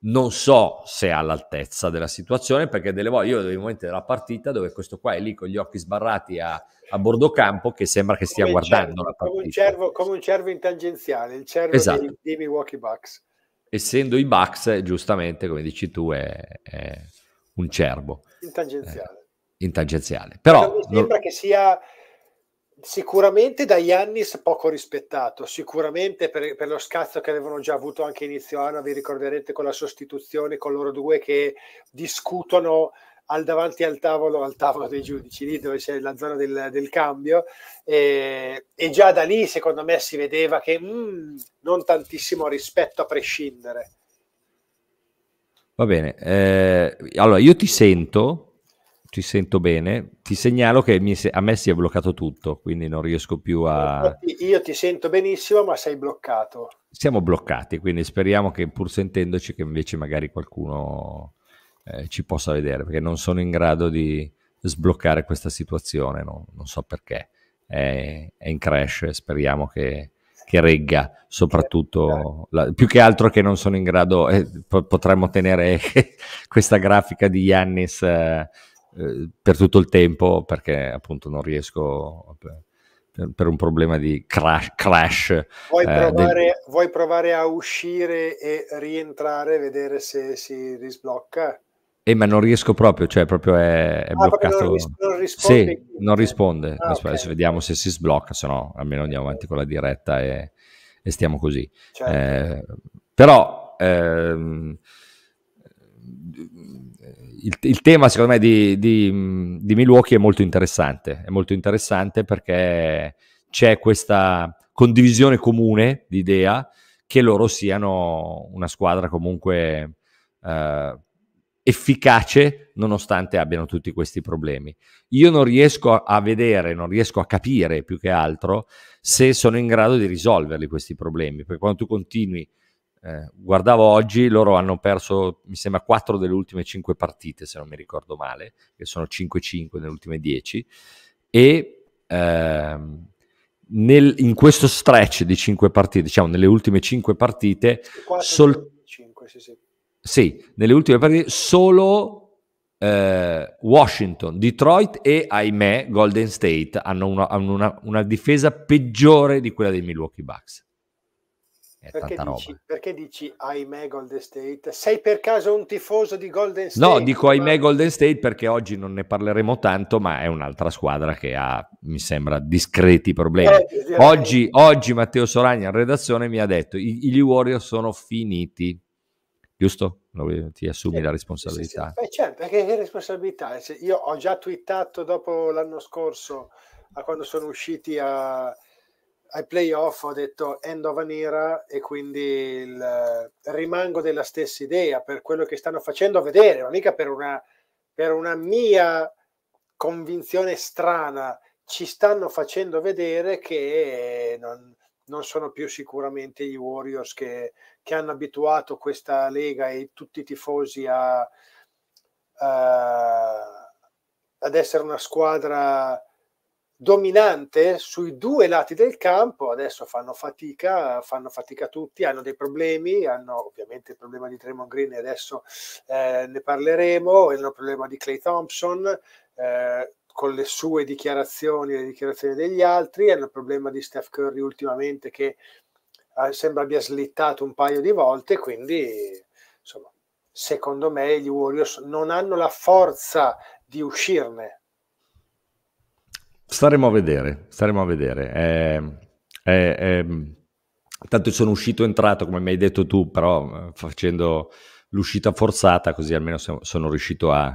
non so se è all'altezza della situazione perché delle volte io ho dei momenti della partita dove questo qua è lì con gli occhi sbarrati a, a bordo campo che sembra che stia come guardando cervo, Come un, cervo, come un cervo in tangenziale, il cervo esatto. dei, dei Milwaukee Bucks. Essendo i Bucks, eh, giustamente, come dici tu, è, è un cervo. In tangenziale. Eh, in tangenziale. Però... Mi sembra non... che sia sicuramente da Yannis poco rispettato, sicuramente per, per, lo scazzo che avevano già avuto anche inizio anno, vi ricorderete con la sostituzione con loro due che discutono al davanti al tavolo, al tavolo dei giudici, lì dove c'è la zona del, del cambio, e, eh, e, già da lì secondo me si vedeva che mm, non tantissimo rispetto a prescindere. Va bene, eh, allora io ti sento, ti sento bene. Ti segnalo che se- a me si è bloccato tutto, quindi non riesco più a. Io ti sento benissimo, ma sei bloccato. Siamo bloccati, quindi speriamo che pur sentendoci, che invece magari qualcuno eh, ci possa vedere, perché non sono in grado di sbloccare questa situazione, no? non so perché. È, è, in crash, speriamo che, che regga, soprattutto la, più che altro che non sono in grado, eh, po- potremmo tenere questa grafica di Yannis. Eh, eh, per tutto il tempo perché appunto non riesco per, per un problema di crash. crash vuoi, eh, provare, del... vuoi provare a uscire e rientrare, vedere se si risblocca? Eh, ma non riesco proprio, cioè proprio è, è ah, bloccato. Non, ris- non risponde. Sì, non risponde. Ah, Adesso okay. vediamo se si sblocca, se no almeno andiamo avanti con la diretta e, e stiamo così. Certo. Eh, però ehm, il, il, tema secondo me di, di, di Milwaukee è molto interessante, è molto interessante perché c'è questa condivisione comune di idea che loro siano una squadra comunque eh, efficace nonostante abbiano tutti questi problemi. Io non riesco a vedere, non riesco a capire più che altro se sono in grado di risolverli questi problemi, perché quando tu continui eh, guardavo oggi, loro hanno perso, mi sembra, 4 delle ultime 5 partite, se non mi ricordo male, che sono 5-5 nelle ultime 10, e ehm, nel, in questo stretch di 5 partite, diciamo nelle ultime 5 partite, 4, sol- 5, sì, sì. sì, nelle ultime partite solo eh, Washington, Detroit e ahimè Golden State hanno, una, una, una difesa peggiore di quella dei Milwaukee Bucks. È perché, tanta dici, roba. perché dici ahimè Golden State? Sei per caso un tifoso di Golden State? No, dico ahimè Golden State perché oggi non ne parleremo tanto, ma è un'altra squadra che ha, mi sembra, discreti problemi. Eh, oggi, oggi, Matteo Soragna in redazione mi ha detto gli Warriors sono finiti, giusto? ti assumi sì, la responsabilità. Sì, sì. certo, perché che responsabilità? Io ho già twittato dopo l'anno scorso, a quando sono usciti a ai playoff ho detto end of an era e quindi il, eh, rimango della stessa idea per quello che stanno facendo vedere, ma mica per una, per una mia convinzione strana. Ci stanno facendo vedere che non, non sono più sicuramente gli Warriors che, che, hanno abituato questa lega e tutti i tifosi a, a, eh, ad essere una squadra dominante sui due lati del campo, adesso fanno fatica, fanno fatica tutti, hanno dei problemi, hanno ovviamente il problema di Tremont Green adesso eh, ne parleremo, hanno il problema di Clay Thompson eh, con le sue dichiarazioni e le dichiarazioni degli altri, hanno il problema di Steph Curry ultimamente che eh, sembra abbia slittato un paio di volte, quindi insomma, secondo me gli Warriors non hanno la forza di uscirne Staremo a vedere, staremo a vedere. È, è, è... Tanto sono uscito, e entrato, come mi hai detto tu, però eh, facendo l'uscita forzata, così almeno sono riuscito a,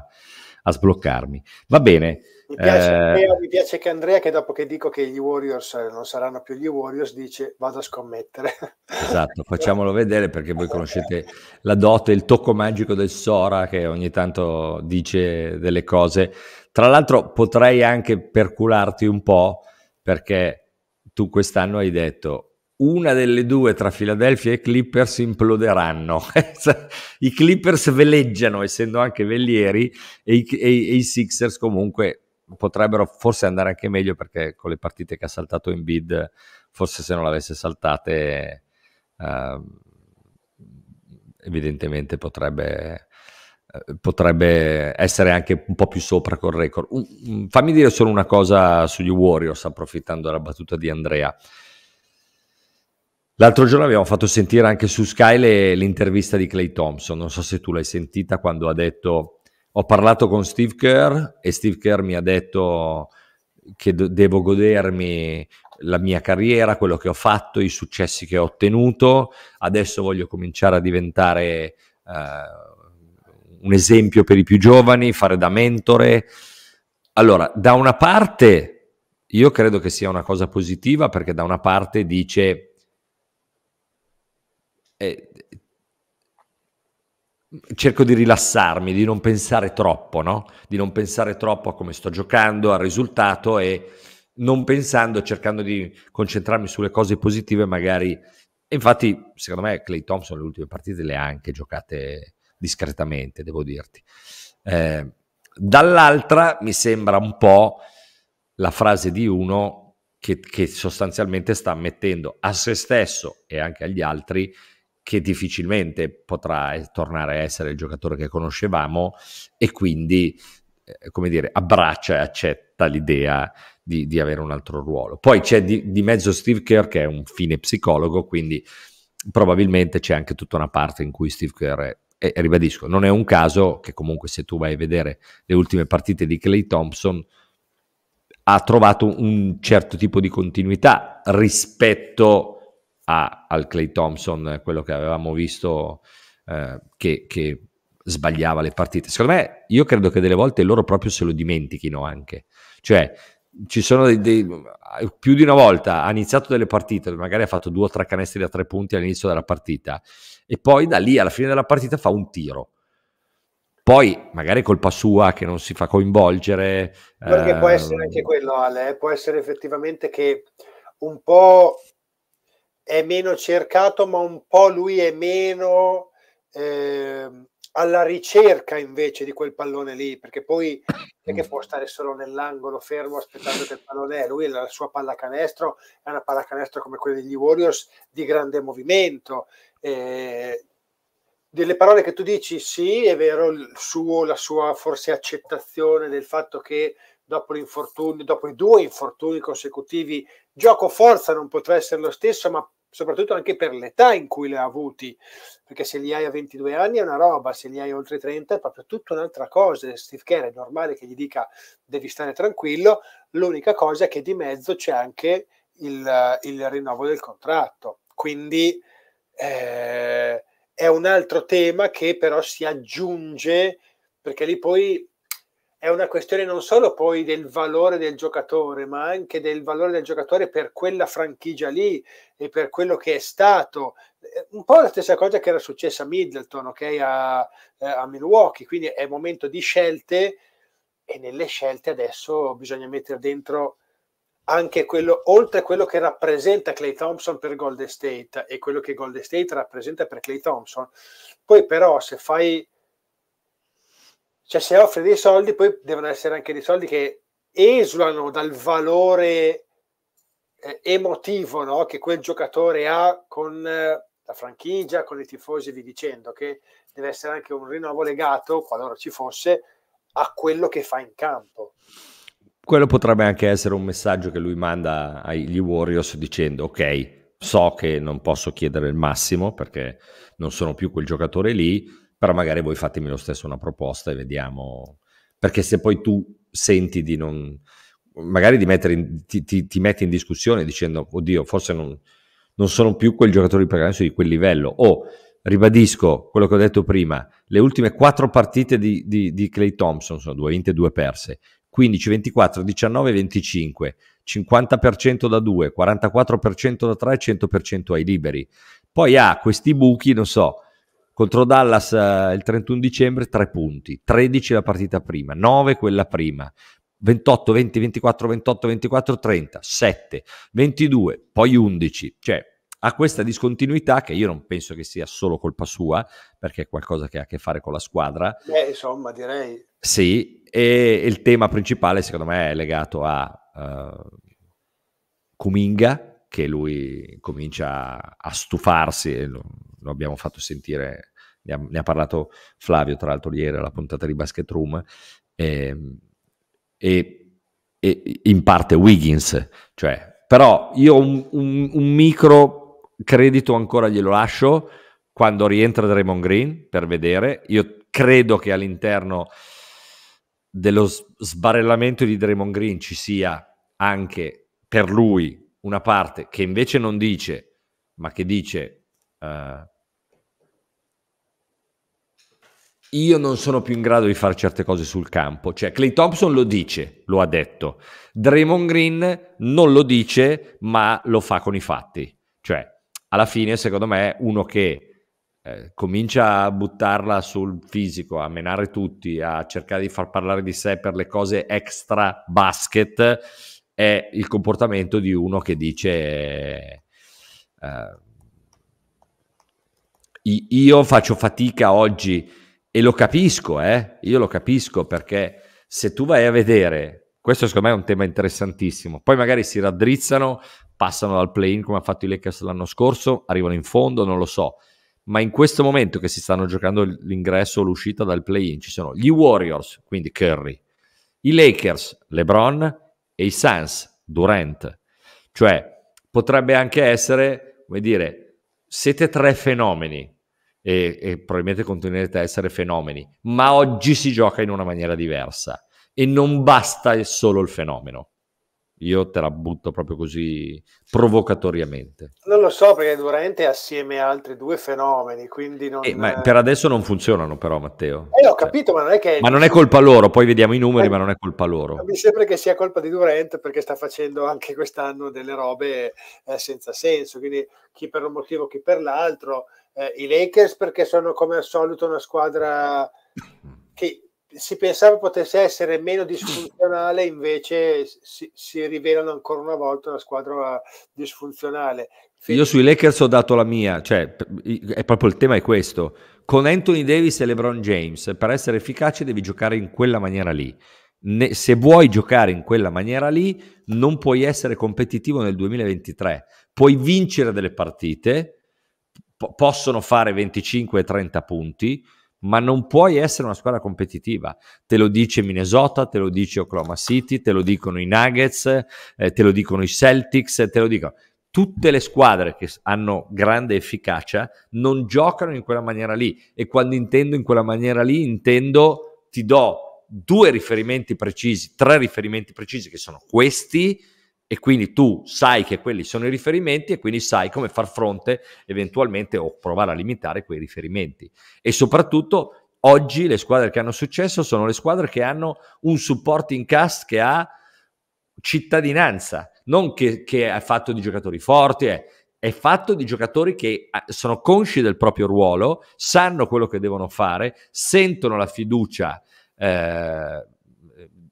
a sbloccarmi. Va bene. Mi piace, eh... Andrea, mi piace, che Andrea, che dopo che dico che gli Warriors eh, non saranno più gli Warriors, dice vado a scommettere. Esatto, facciamolo vedere perché voi conoscete la dote, il tocco magico del Sora che ogni tanto dice delle cose tra l'altro potrei anche percularti un po' perché tu quest'anno hai detto una delle due tra Philadelphia e Clippers imploderanno. I Clippers veleggiano, essendo anche velieri e i, e, e i, Sixers comunque potrebbero forse andare anche meglio perché con le partite che ha saltato in bid, forse se non l'avesse saltate, eh, evidentemente potrebbe eh, potrebbe essere anche un po' più sopra col record. Fammi dire solo una cosa sugli Warriors, approfittando della battuta di Andrea. L'altro giorno abbiamo fatto sentire anche su Sky le, l'intervista di Clay Thompson, non so se tu l'hai sentita quando ha detto ho parlato con Steve Kerr e Steve Kerr mi ha detto che do- devo godermi la mia carriera, quello che ho fatto, i successi che ho ottenuto, adesso voglio cominciare a diventare... Uh, un esempio per i più giovani, fare da mentore. Allora, da una parte io credo che sia una cosa positiva perché da una parte dice eh, cerco di rilassarmi, di non pensare troppo, no? Di non pensare troppo a come sto giocando, al risultato e non pensando, cercando di concentrarmi sulle cose positive, magari. infatti, secondo me, Clay Thompson le ultime partite le ha anche giocate discretamente, devo dirti. Eh, dall'altra mi sembra un po' la frase di uno che, che sostanzialmente sta ammettendo a se stesso e anche agli altri che difficilmente potrà tornare a essere il giocatore che conoscevamo e quindi, eh, come dire, abbraccia e accetta l'idea di, di, avere un altro ruolo. Poi c'è di, di mezzo Steve Kerr che è un fine psicologo, quindi probabilmente c'è anche tutta una parte in cui Steve Kerr e ribadisco, non è un caso che comunque se tu vai a vedere le ultime partite di Clay Thompson ha trovato un certo tipo di continuità rispetto a, al Clay Thompson, quello che avevamo visto eh, che, che, sbagliava le partite. Secondo me, io credo che delle volte loro proprio se lo dimentichino anche. Cioè, ci sono dei, dei, più di una volta ha iniziato delle partite, magari ha fatto due o tre canestri da tre punti all'inizio della partita e poi da lì alla fine della partita fa un tiro. Poi magari colpa sua che non si fa coinvolgere. Perché ehm... può eh, essere anche quello, Ale, eh, può essere effettivamente che un po' è meno cercato, ma un po' lui è meno... Ehm alla ricerca invece di quel pallone lì, perché poi è mm. che può stare solo nell'angolo fermo aspettando che il pallone è, lui la sua pallacanestro è una pallacanestro come quella degli Warriors di grande movimento. Eh, delle parole che tu dici, sì, è vero, il suo, la sua forse accettazione del fatto che dopo l'infortunio, dopo i due infortuni consecutivi, gioco forza non potrà essere lo stesso, ma soprattutto anche per l'età in cui li ha avuti, perché se li hai a 22 anni è una roba, se li hai oltre 30 è proprio tutta un'altra cosa. Steve Kerr è normale che gli dica devi stare tranquillo, l'unica cosa è che di mezzo c'è anche il, il rinnovo del contratto. Quindi eh, è un altro tema che però si aggiunge, perché lì poi è una questione non solo poi del valore del giocatore, ma anche del valore del giocatore per quella franchigia lì e per quello che è stato. Eh, un po' la stessa cosa che era successa a Middleton, ok, a, eh, a Milwaukee, quindi è momento di scelte e nelle scelte adesso bisogna mettere dentro anche quello, oltre a quello che rappresenta Clay Thompson per Golden State e quello che Golden State rappresenta per Clay Thompson. Poi però se fai cioè, se offre dei soldi, poi devono essere anche dei soldi che esulano dal valore eh, emotivo no? che quel giocatore ha con eh, la franchigia, con i tifosi, vi dicendo che deve essere anche un rinnovo legato, qualora ci fosse, a quello che fa in campo quello potrebbe anche essere un messaggio che lui manda agli Warriors dicendo ok, so che non posso chiedere il massimo perché non sono più quel giocatore lì, però magari voi fatemi lo stesso una proposta e vediamo, perché se poi tu senti di non, magari di mettere in, ti, ti, ti, metti in discussione dicendo, oddio, forse non, non sono più quel giocatore di pregresso di quel livello, o ribadisco quello che ho detto prima, le ultime quattro partite di, di, di Clay Thompson sono due vinte e due perse, 15, 24, 19, 25, 50% da 2, 44% da 3, 100% ai liberi. Poi ha questi buchi, non so, contro Dallas eh, il 31 dicembre 3 punti, 13 la partita prima, 9 quella prima, 28, 20, 24, 28, 24, 30, 7, 22, poi 11, cioè ha questa discontinuità che io non penso che sia solo colpa sua, perché è qualcosa che ha a che fare con la squadra. Beh, insomma, direi. Sì, e il tema principale secondo me è legato a uh, Kuminga, che lui comincia a stufarsi, e lo, lo abbiamo fatto sentire, ne ha, ne ha, parlato Flavio tra l'altro ieri alla puntata di Basket Room, e, ehm, e, e in parte Wiggins, cioè, però io un, un, un micro credito ancora glielo lascio quando rientra Draymond Green per vedere, io credo che all'interno dello sbarellamento di Draymond Green ci sia anche per lui una parte che invece non dice, ma che dice uh, io non sono più in grado di fare certe cose sul campo. Cioè, Clay Thompson lo dice, lo ha detto. Draymond Green non lo dice, ma lo fa con i fatti. Cioè, alla fine, secondo me, uno che eh, comincia a buttarla sul fisico, a menare tutti, a cercare di far parlare di sé per le cose extra basket, è il comportamento di uno che dice eh, io faccio fatica oggi e lo capisco, eh? io lo capisco perché se tu vai a vedere, questo secondo me è un tema interessantissimo, poi magari si raddrizzano, passano dal play-in come ha fatto i Lakers l'anno scorso, arrivano in fondo, non lo so, ma in questo momento che si stanno giocando l'ingresso o l'uscita dal play-in ci sono gli Warriors, quindi Curry, i Lakers, LeBron, e i Sans, Durant. Cioè, potrebbe anche essere, come dire, siete tre fenomeni e, e probabilmente continuerete a essere fenomeni, ma oggi si gioca in una maniera diversa e non basta solo il fenomeno. Io te la butto proprio così provocatoriamente. Non lo so perché Durante è assieme a altri due fenomeni, quindi non... Eh, ma per adesso non funzionano però Matteo. Eh, ho cioè, capito, eh. ma non è che... Ma non è colpa loro, poi vediamo i numeri, eh, ma non è colpa loro. Mi sembra che sia colpa di Durant perché sta facendo anche quest'anno delle robe eh, senza senso, quindi chi per un motivo, chi per l'altro. Eh, I Lakers perché sono come al solito una squadra che si pensava potesse essere meno disfunzionale, invece si, si rivelano ancora una volta una squadra disfunzionale. Io sui Lakers ho dato la mia, cioè è proprio il tema è questo. Con Anthony Davis e LeBron James, per essere efficace devi giocare in quella maniera lì. Ne, se vuoi giocare in quella maniera lì, non puoi essere competitivo nel 2023. Puoi vincere delle partite, po- possono fare 25-30 punti, ma non puoi essere una squadra competitiva. Te lo dice Minnesota, te lo dice Oklahoma City, te lo dicono i Nuggets, eh, te lo dicono i Celtics, te lo dicono. Tutte le squadre che hanno grande efficacia non giocano in quella maniera lì. E quando intendo in quella maniera lì, intendo ti do due riferimenti precisi, tre riferimenti precisi che sono questi e quindi tu sai che quelli sono i riferimenti e quindi sai come far fronte eventualmente o provare a limitare quei riferimenti. E soprattutto oggi le squadre che hanno successo sono le squadre che hanno un supporting cast che ha cittadinanza, non che, che è fatto di giocatori forti, è, è fatto di giocatori che ah, sono consci del proprio ruolo, sanno quello che devono fare, sentono la fiducia eh,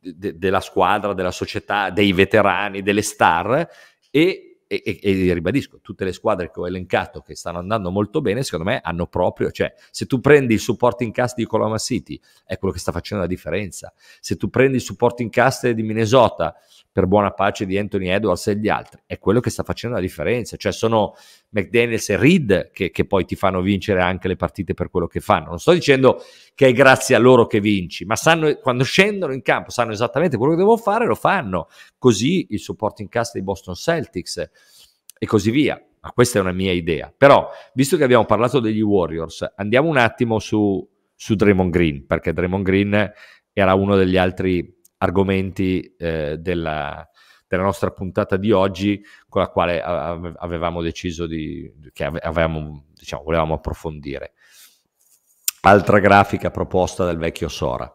de, della squadra, della società, dei veterani, delle star e, e, e, ribadisco, tutte le squadre che ho elencato che stanno andando molto bene, secondo me hanno proprio, cioè se tu prendi il supporting cast di Oklahoma City, è quello che sta facendo la differenza, se tu prendi il supporting cast di Minnesota, per buona pace di Anthony Edwards e gli altri, è quello che sta facendo la differenza, cioè sono McDaniels e Reed che, che, poi ti fanno vincere anche le partite per quello che fanno. Non sto dicendo che è grazie a loro che vinci, ma sanno, quando scendono in campo sanno esattamente quello che devono fare, lo fanno. Così il supporting cast dei Boston Celtics e così via. Ma questa è una mia idea. Però, visto che abbiamo parlato degli Warriors, andiamo un attimo su, su Draymond Green, perché Draymond Green era uno degli altri argomenti eh, della, della nostra puntata di oggi con la quale avevamo deciso di, che avevamo, diciamo, volevamo approfondire. Altra grafica proposta dal vecchio Sora.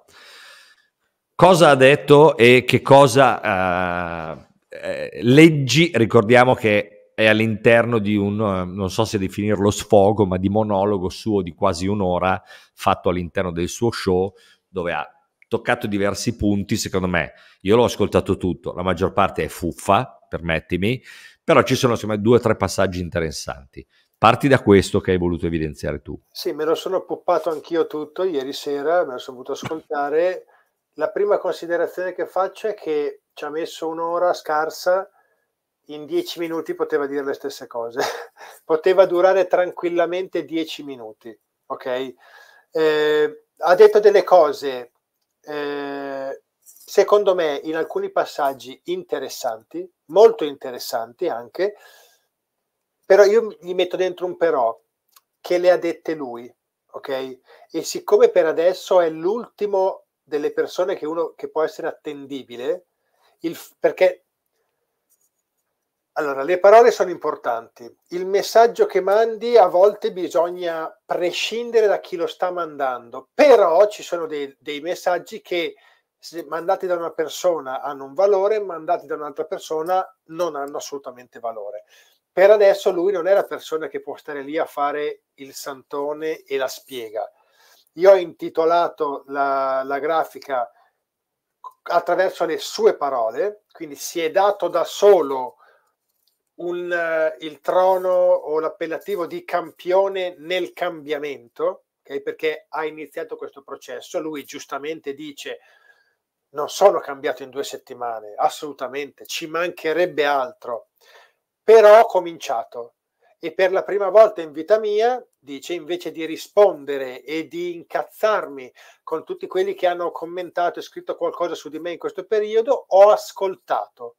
Cosa ha detto e che cosa eh, eh, leggi? Ricordiamo che è all'interno di un, non so se definirlo sfogo, ma di monologo suo di quasi un'ora fatto all'interno del suo show dove ha toccato diversi punti, secondo me. Io l'ho ascoltato tutto, la maggior parte è fuffa, permettimi, però ci sono secondo me due o tre passaggi interessanti. Parti da questo che hai voluto evidenziare tu. Sì, me lo sono poppato anch'io tutto ieri sera, me lo sono voluto ascoltare. La prima considerazione che faccio è che ci ha messo un'ora scarsa, in dieci minuti poteva dire le stesse cose, poteva durare tranquillamente dieci minuti, ok? Eh, ha detto delle cose eh, secondo me in alcuni passaggi interessanti, molto interessanti anche, però io gli metto dentro un però che le ha dette lui, ok? E siccome per adesso è l'ultimo delle persone che uno che può essere attendibile, il, perché allora, le parole sono importanti. Il messaggio che mandi a volte bisogna prescindere da chi lo sta mandando, però ci sono dei, dei messaggi che se mandati da una persona hanno un valore, mandati da un'altra persona non hanno assolutamente valore. Per adesso lui non è la persona che può stare lì a fare il santone e la spiega. Io ho intitolato la, la grafica attraverso le sue parole, quindi si è dato da solo un, eh, il trono o l'appellativo di campione nel cambiamento, okay? perché ha iniziato questo processo. Lui giustamente dice: Non sono cambiato in due settimane, assolutamente, ci mancherebbe altro, però ho cominciato. E per la prima volta in vita mia, dice, invece di rispondere e di incazzarmi con tutti quelli che hanno commentato e scritto qualcosa su di me in questo periodo, ho ascoltato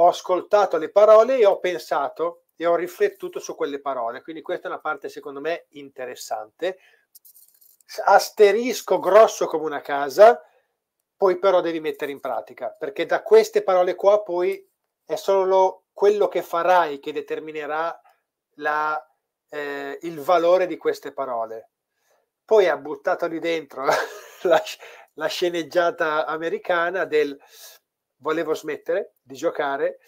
ho ascoltato le parole e ho pensato e ho riflettuto su quelle parole. Quindi questa è una parte secondo me interessante. Asterisco grosso come una casa, poi però devi mettere in pratica, perché da queste parole qua poi è solo quello che farai che determinerà la, eh, il valore di queste parole. Poi ha buttato lì dentro la, la sceneggiata americana del volevo smettere di giocare,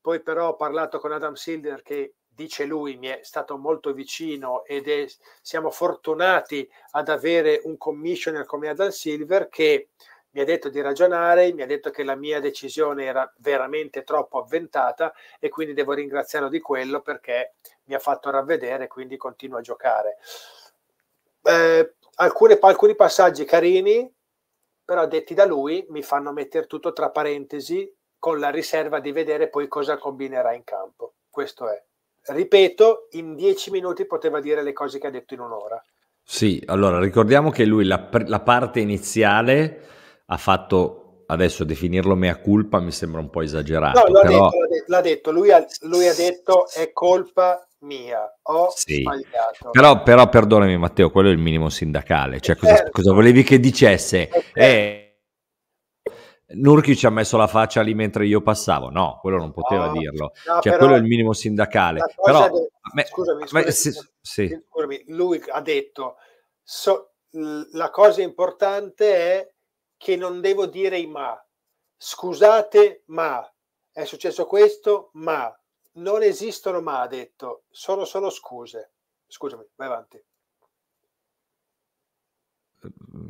poi però ho parlato con Adam Silver che dice lui mi è stato molto vicino ed è, siamo fortunati ad avere un commissioner come Adam Silver che mi ha detto di ragionare, mi ha detto che la mia decisione era veramente troppo avventata e quindi devo ringraziarlo di quello perché mi ha fatto ravvedere, quindi continuo a giocare. Eh, alcune, alcuni passaggi carini, però detti da lui mi fanno mettere tutto tra parentesi con la riserva di vedere poi cosa combinerà in campo. Questo è. Ripeto, in dieci minuti poteva dire le cose che ha detto in un'ora. Sì, allora ricordiamo che lui la, la parte iniziale ha fatto, adesso definirlo mea culpa mi sembra un po' esagerato. No, l'ha, però... detto, l'ha, detto, lui ha, lui ha detto è colpa mia, ho sì. sbagliato. Però, però, perdonami Matteo, quello è il minimo sindacale, cioè cosa, certo. cosa volevi che dicesse? Certo. Eh, Nurki ci ha messo la faccia lì mentre io passavo. No, quello non poteva no, dirlo. No, cioè, quello è il minimo sindacale. Però, de... me... scusami, scusami, me... Se... Sì. scusami, lui ha detto: so, la cosa importante è che non devo dire i ma. Scusate, ma è successo questo, ma non esistono ma, ha detto, sono solo scuse. Scusami, vai avanti.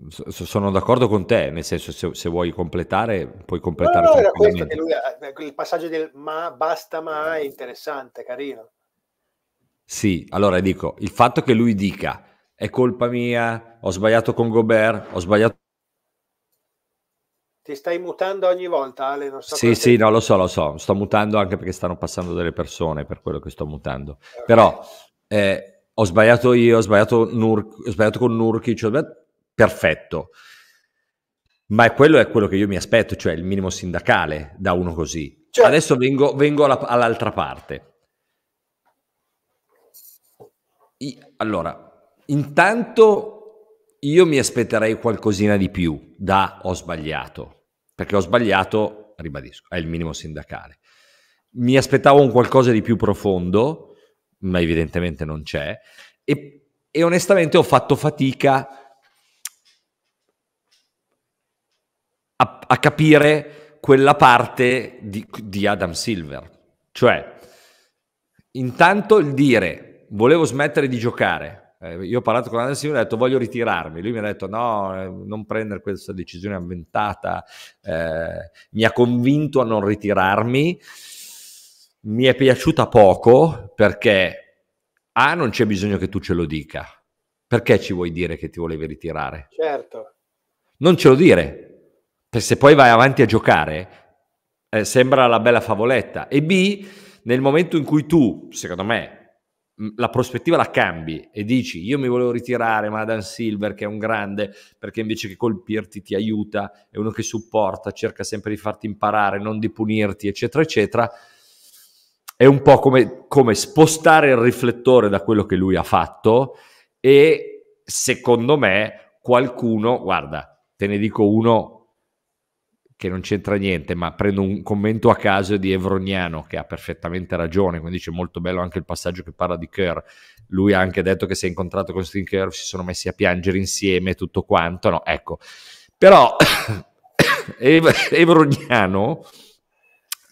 Sono d'accordo con te, nel senso se, se vuoi completare, puoi completare. No, no, era questo che lui, il eh, passaggio del ma, basta ma è interessante, carino. Sì, allora dico, il fatto che lui dica è colpa mia, ho sbagliato con Gobert, ho sbagliato ti stai mutando ogni volta, Ale? Non so sì, sì, no, lo so, lo so. Sto mutando anche perché stanno passando delle persone per quello che sto mutando. Okay. Però eh, ho sbagliato io, ho sbagliato, Nur- ho sbagliato con Nurkic, ho perfetto. Ma quello è quello che io mi aspetto, cioè il minimo sindacale da uno così. Cioè... Adesso vengo, vengo alla, all'altra parte. I, allora, intanto io mi aspetterei qualcosina di più da ho sbagliato perché ho sbagliato, ribadisco, è il minimo sindacale. Mi aspettavo un qualcosa di più profondo, ma evidentemente non c'è, e, e onestamente ho fatto fatica a, a capire quella parte di, di Adam Silver. Cioè, intanto il dire volevo smettere di giocare, eh, io ho parlato con Anderson e ho detto voglio ritirarmi, lui mi ha detto no, eh, non prendere questa decisione avventata, eh, mi ha convinto a non ritirarmi, mi è piaciuta poco perché A non c'è bisogno che tu ce lo dica, perché ci vuoi dire che ti volevi ritirare? Certo. Non ce lo dire, perché se poi vai avanti a giocare eh, sembra la bella favoletta e B nel momento in cui tu, secondo me, la prospettiva la cambi e dici io mi volevo ritirare ma Dan Silver che è un grande perché invece che colpirti ti aiuta è uno che supporta cerca sempre di farti imparare non di punirti eccetera eccetera è un po' come, come spostare il riflettore da quello che lui ha fatto e secondo me qualcuno guarda te ne dico uno che non c'entra niente, ma prendo un commento a caso di Evroniano che ha perfettamente ragione, quindi dice molto bello anche il passaggio che parla di Kerr. Lui ha anche detto che si è incontrato con Steve Kerr, si sono messi a piangere insieme, tutto quanto, no? Ecco, però Ev- Evroniano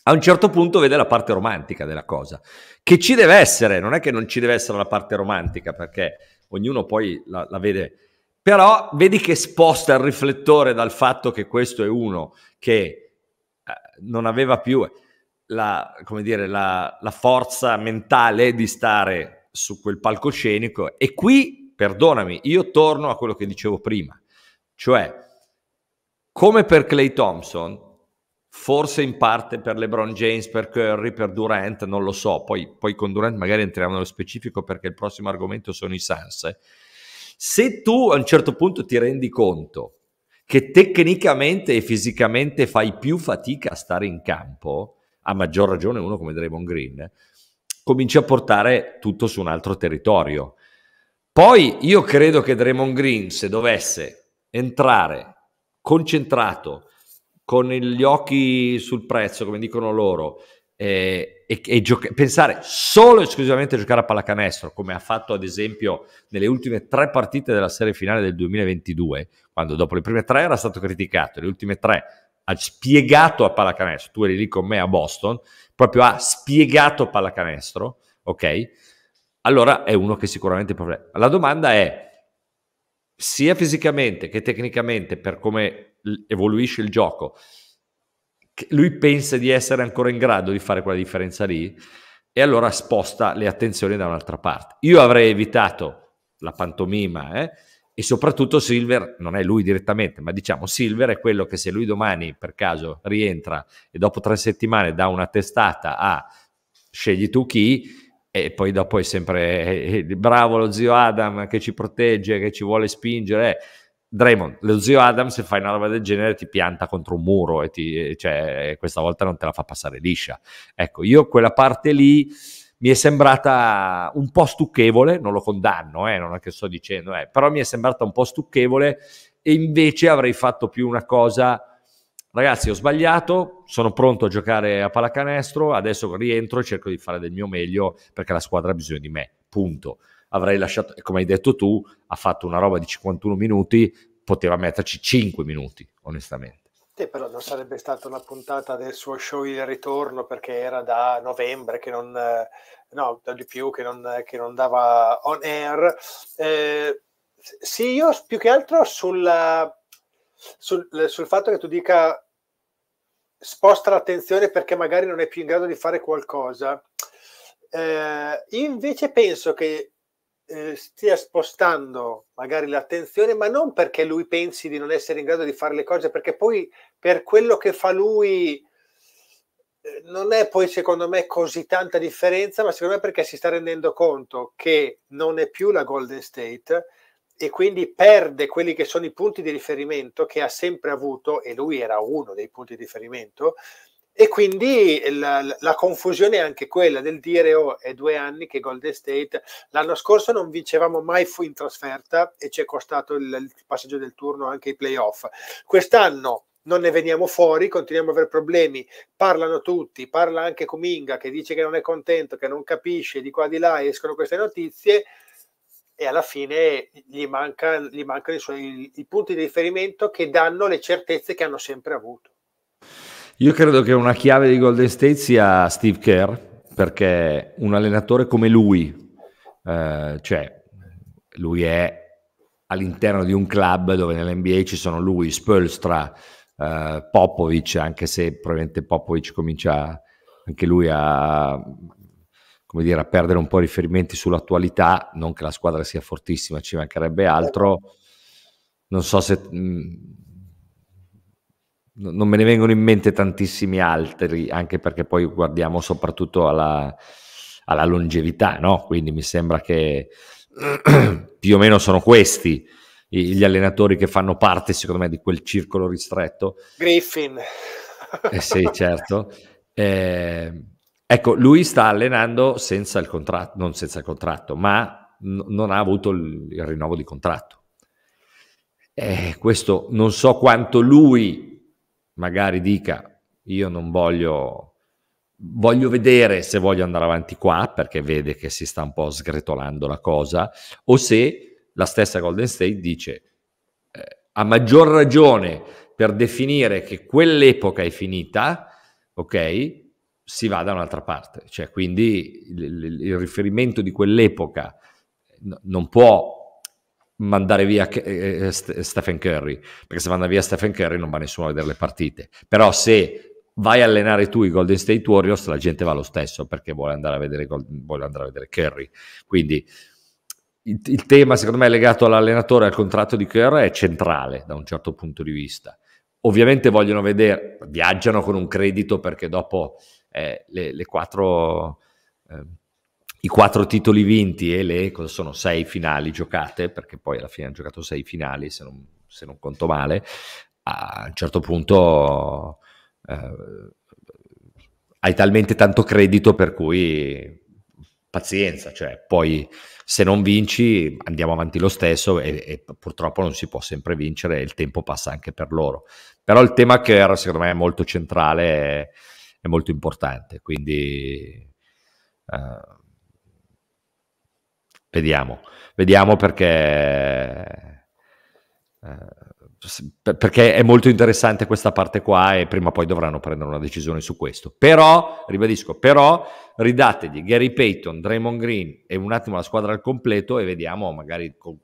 a un certo punto vede la parte romantica della cosa, che ci deve essere, non è che non ci deve essere la parte romantica, perché ognuno poi la, la vede però vedi che sposta il riflettore dal fatto che questo è uno che eh, non aveva più la, dire, la, la forza mentale di stare su quel palcoscenico. E qui, perdonami, io torno a quello che dicevo prima, cioè come per Clay Thompson, forse in parte per LeBron James, per Curry, per Durant, non lo so. Poi, poi con Durant magari entriamo nello specifico perché il prossimo argomento sono i Sans. Se tu a un certo punto ti rendi conto che tecnicamente e fisicamente fai più fatica a stare in campo, a maggior ragione uno come Draymond Green, cominci a portare tutto su un altro territorio. Poi io credo che Draymond Green, se dovesse entrare concentrato, con gli occhi sul prezzo, come dicono loro, eh, e, e gioca- pensare solo e esclusivamente a giocare a pallacanestro, come ha fatto ad esempio nelle ultime tre partite della serie finale del 2022, quando dopo le prime tre era stato criticato, le ultime tre ha spiegato a pallacanestro, tu eri lì con me a Boston, proprio ha spiegato pallacanestro, ok? Allora è uno che sicuramente può... La domanda è, sia fisicamente che tecnicamente, per come evoluisce il gioco, lui pensa di essere ancora in grado di fare quella differenza lì e allora sposta le attenzioni da un'altra parte. Io avrei evitato la pantomima eh? e soprattutto Silver, non è lui direttamente, ma diciamo Silver è quello che se lui domani per caso rientra e dopo tre settimane dà una testata a scegli tu chi e poi dopo è sempre eh, eh bravo lo zio Adam che ci protegge, che ci vuole spingere. Eh Draymond, lo zio Adam, se fai una roba del genere, ti pianta contro un muro e ti, cioè, questa volta non te la fa passare liscia. Ecco, io quella parte lì mi è sembrata un po' stucchevole, non lo condanno, eh, non è che sto dicendo, eh, però mi è sembrata un po' stucchevole e invece avrei fatto più una cosa, ragazzi ho sbagliato, sono pronto a giocare a pallacanestro, adesso rientro e cerco di fare del mio meglio perché la squadra ha bisogno di me, punto avrei lasciato, come hai detto tu, ha fatto una roba di 51 minuti, poteva metterci 5 minuti, onestamente. Sì, però non sarebbe stata una puntata del suo show il ritorno perché era da novembre che non, no, da di più che non, che non dava on air. Eh, sì, io più che altro sulla, sul, sul fatto che tu dica sposta l'attenzione perché magari non è più in grado di fare qualcosa. Eh, invece penso che eh, stia spostando magari l'attenzione, ma non perché lui pensi di non essere in grado di fare le cose, perché poi per quello che fa lui eh, non è poi secondo me così tanta differenza, ma secondo me perché si sta rendendo conto che non è più la Golden State e quindi perde quelli che sono i punti di riferimento che ha sempre avuto e lui era uno dei punti di riferimento e quindi la, la, confusione è anche quella del dire, oh, è due anni che Golden State, l'anno scorso non vincevamo mai fu in trasferta e ci è costato il, il passaggio del turno anche i playoff. Quest'anno non ne veniamo fuori, continuiamo a avere problemi, parlano tutti, parla anche Cominga che dice che non è contento, che non capisce, di qua di là escono queste notizie e alla fine gli, manca, gli mancano i, suoi, i punti di riferimento che danno le certezze che hanno sempre avuto. Io credo che una chiave di Golden State sia Steve Kerr, perché un allenatore come lui, eh, cioè lui è all'interno di un club dove nell'NBA ci sono lui, Spolstra, eh, Popovic, anche se probabilmente Popovic comincia anche lui a, dire, a perdere un po' i riferimenti sull'attualità, non che la squadra sia fortissima, ci mancherebbe altro. Non so se... Mh, mm, non me ne vengono in mente tantissimi altri, anche perché poi guardiamo soprattutto alla, alla longevità, no? Quindi mi sembra che più o meno sono questi gli allenatori che fanno parte, secondo me, di quel circolo ristretto. Griffin. Eh sì, certo. Eh, ecco, lui sta allenando senza il contratto, non senza il contratto, ma n- non ha avuto il, il rinnovo di contratto. Eh, questo non so quanto lui magari dica io non voglio voglio vedere se voglio andare avanti qua perché vede che si sta un po' sgretolando la cosa o se la stessa Golden State dice eh, a maggior ragione per definire che quell'epoca è finita ok si va da un'altra parte cioè quindi il, il riferimento di quell'epoca non può mandare via eh, eh, eh Stephen Curry, perché se manda via Stephen Curry non va nessuno a vedere le partite. Però se vai a allenare tu i Golden State Warriors, la gente va lo stesso perché vuole andare a vedere, vuole andare a vedere Curry. Quindi il, il, tema, secondo me, legato all'allenatore e al contratto di Curry è centrale da un certo punto di vista. Ovviamente vogliono vedere, viaggiano con un credito perché dopo eh, le, le, quattro... Eh, i quattro titoli vinti e le cosa sono sei finali giocate, perché poi alla fine hanno giocato sei finali, se non, se non conto male, a un certo punto eh, hai talmente tanto credito per cui pazienza, cioè poi se non vinci andiamo avanti lo stesso e, e, purtroppo non si può sempre vincere, il tempo passa anche per loro. Però il tema che era secondo me molto centrale è, è molto importante, quindi... Eh, Vediamo, vediamo perché... Eh, perché è molto interessante questa parte qua e prima o poi dovranno prendere una decisione su questo. Però, ribadisco, però ridategli Gary Payton, Draymond Green e un attimo la squadra al completo e vediamo magari con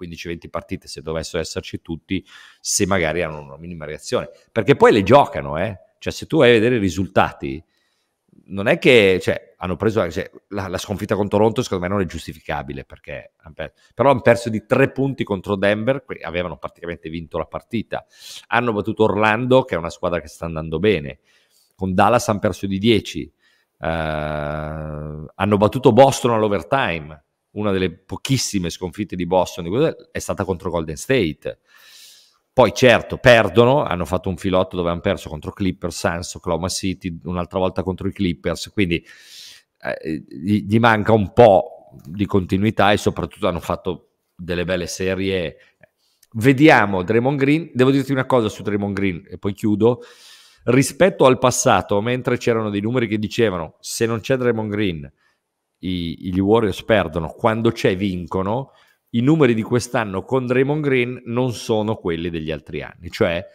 15-20 partite se dovessero esserci tutti, se magari hanno una minima reazione. Perché poi le giocano, eh? Cioè se tu vai a vedere i risultati, non è che... Cioè, hanno preso cioè, la, la, sconfitta con Toronto secondo me non è giustificabile perché però hanno perso di tre punti contro Denver che avevano praticamente vinto la partita hanno battuto Orlando che è una squadra che sta andando bene con Dallas hanno perso di 10 uh, eh, hanno battuto Boston all'overtime una delle pochissime sconfitte di Boston è stata contro Golden State poi certo perdono, hanno fatto un filotto dove hanno perso contro Clippers, Sans, Oklahoma City, un'altra volta contro i Clippers, quindi eh, eh, gli, gli manca un po' di continuità e soprattutto hanno fatto delle belle serie. Vediamo Draymond Green, devo dirti una cosa su Draymond Green e poi chiudo. Rispetto al passato, mentre c'erano dei numeri che dicevano se non c'è Draymond Green i, gli Warriors perdono, quando c'è vincono, i numeri di quest'anno con Draymond Green non sono quelli degli altri anni, cioè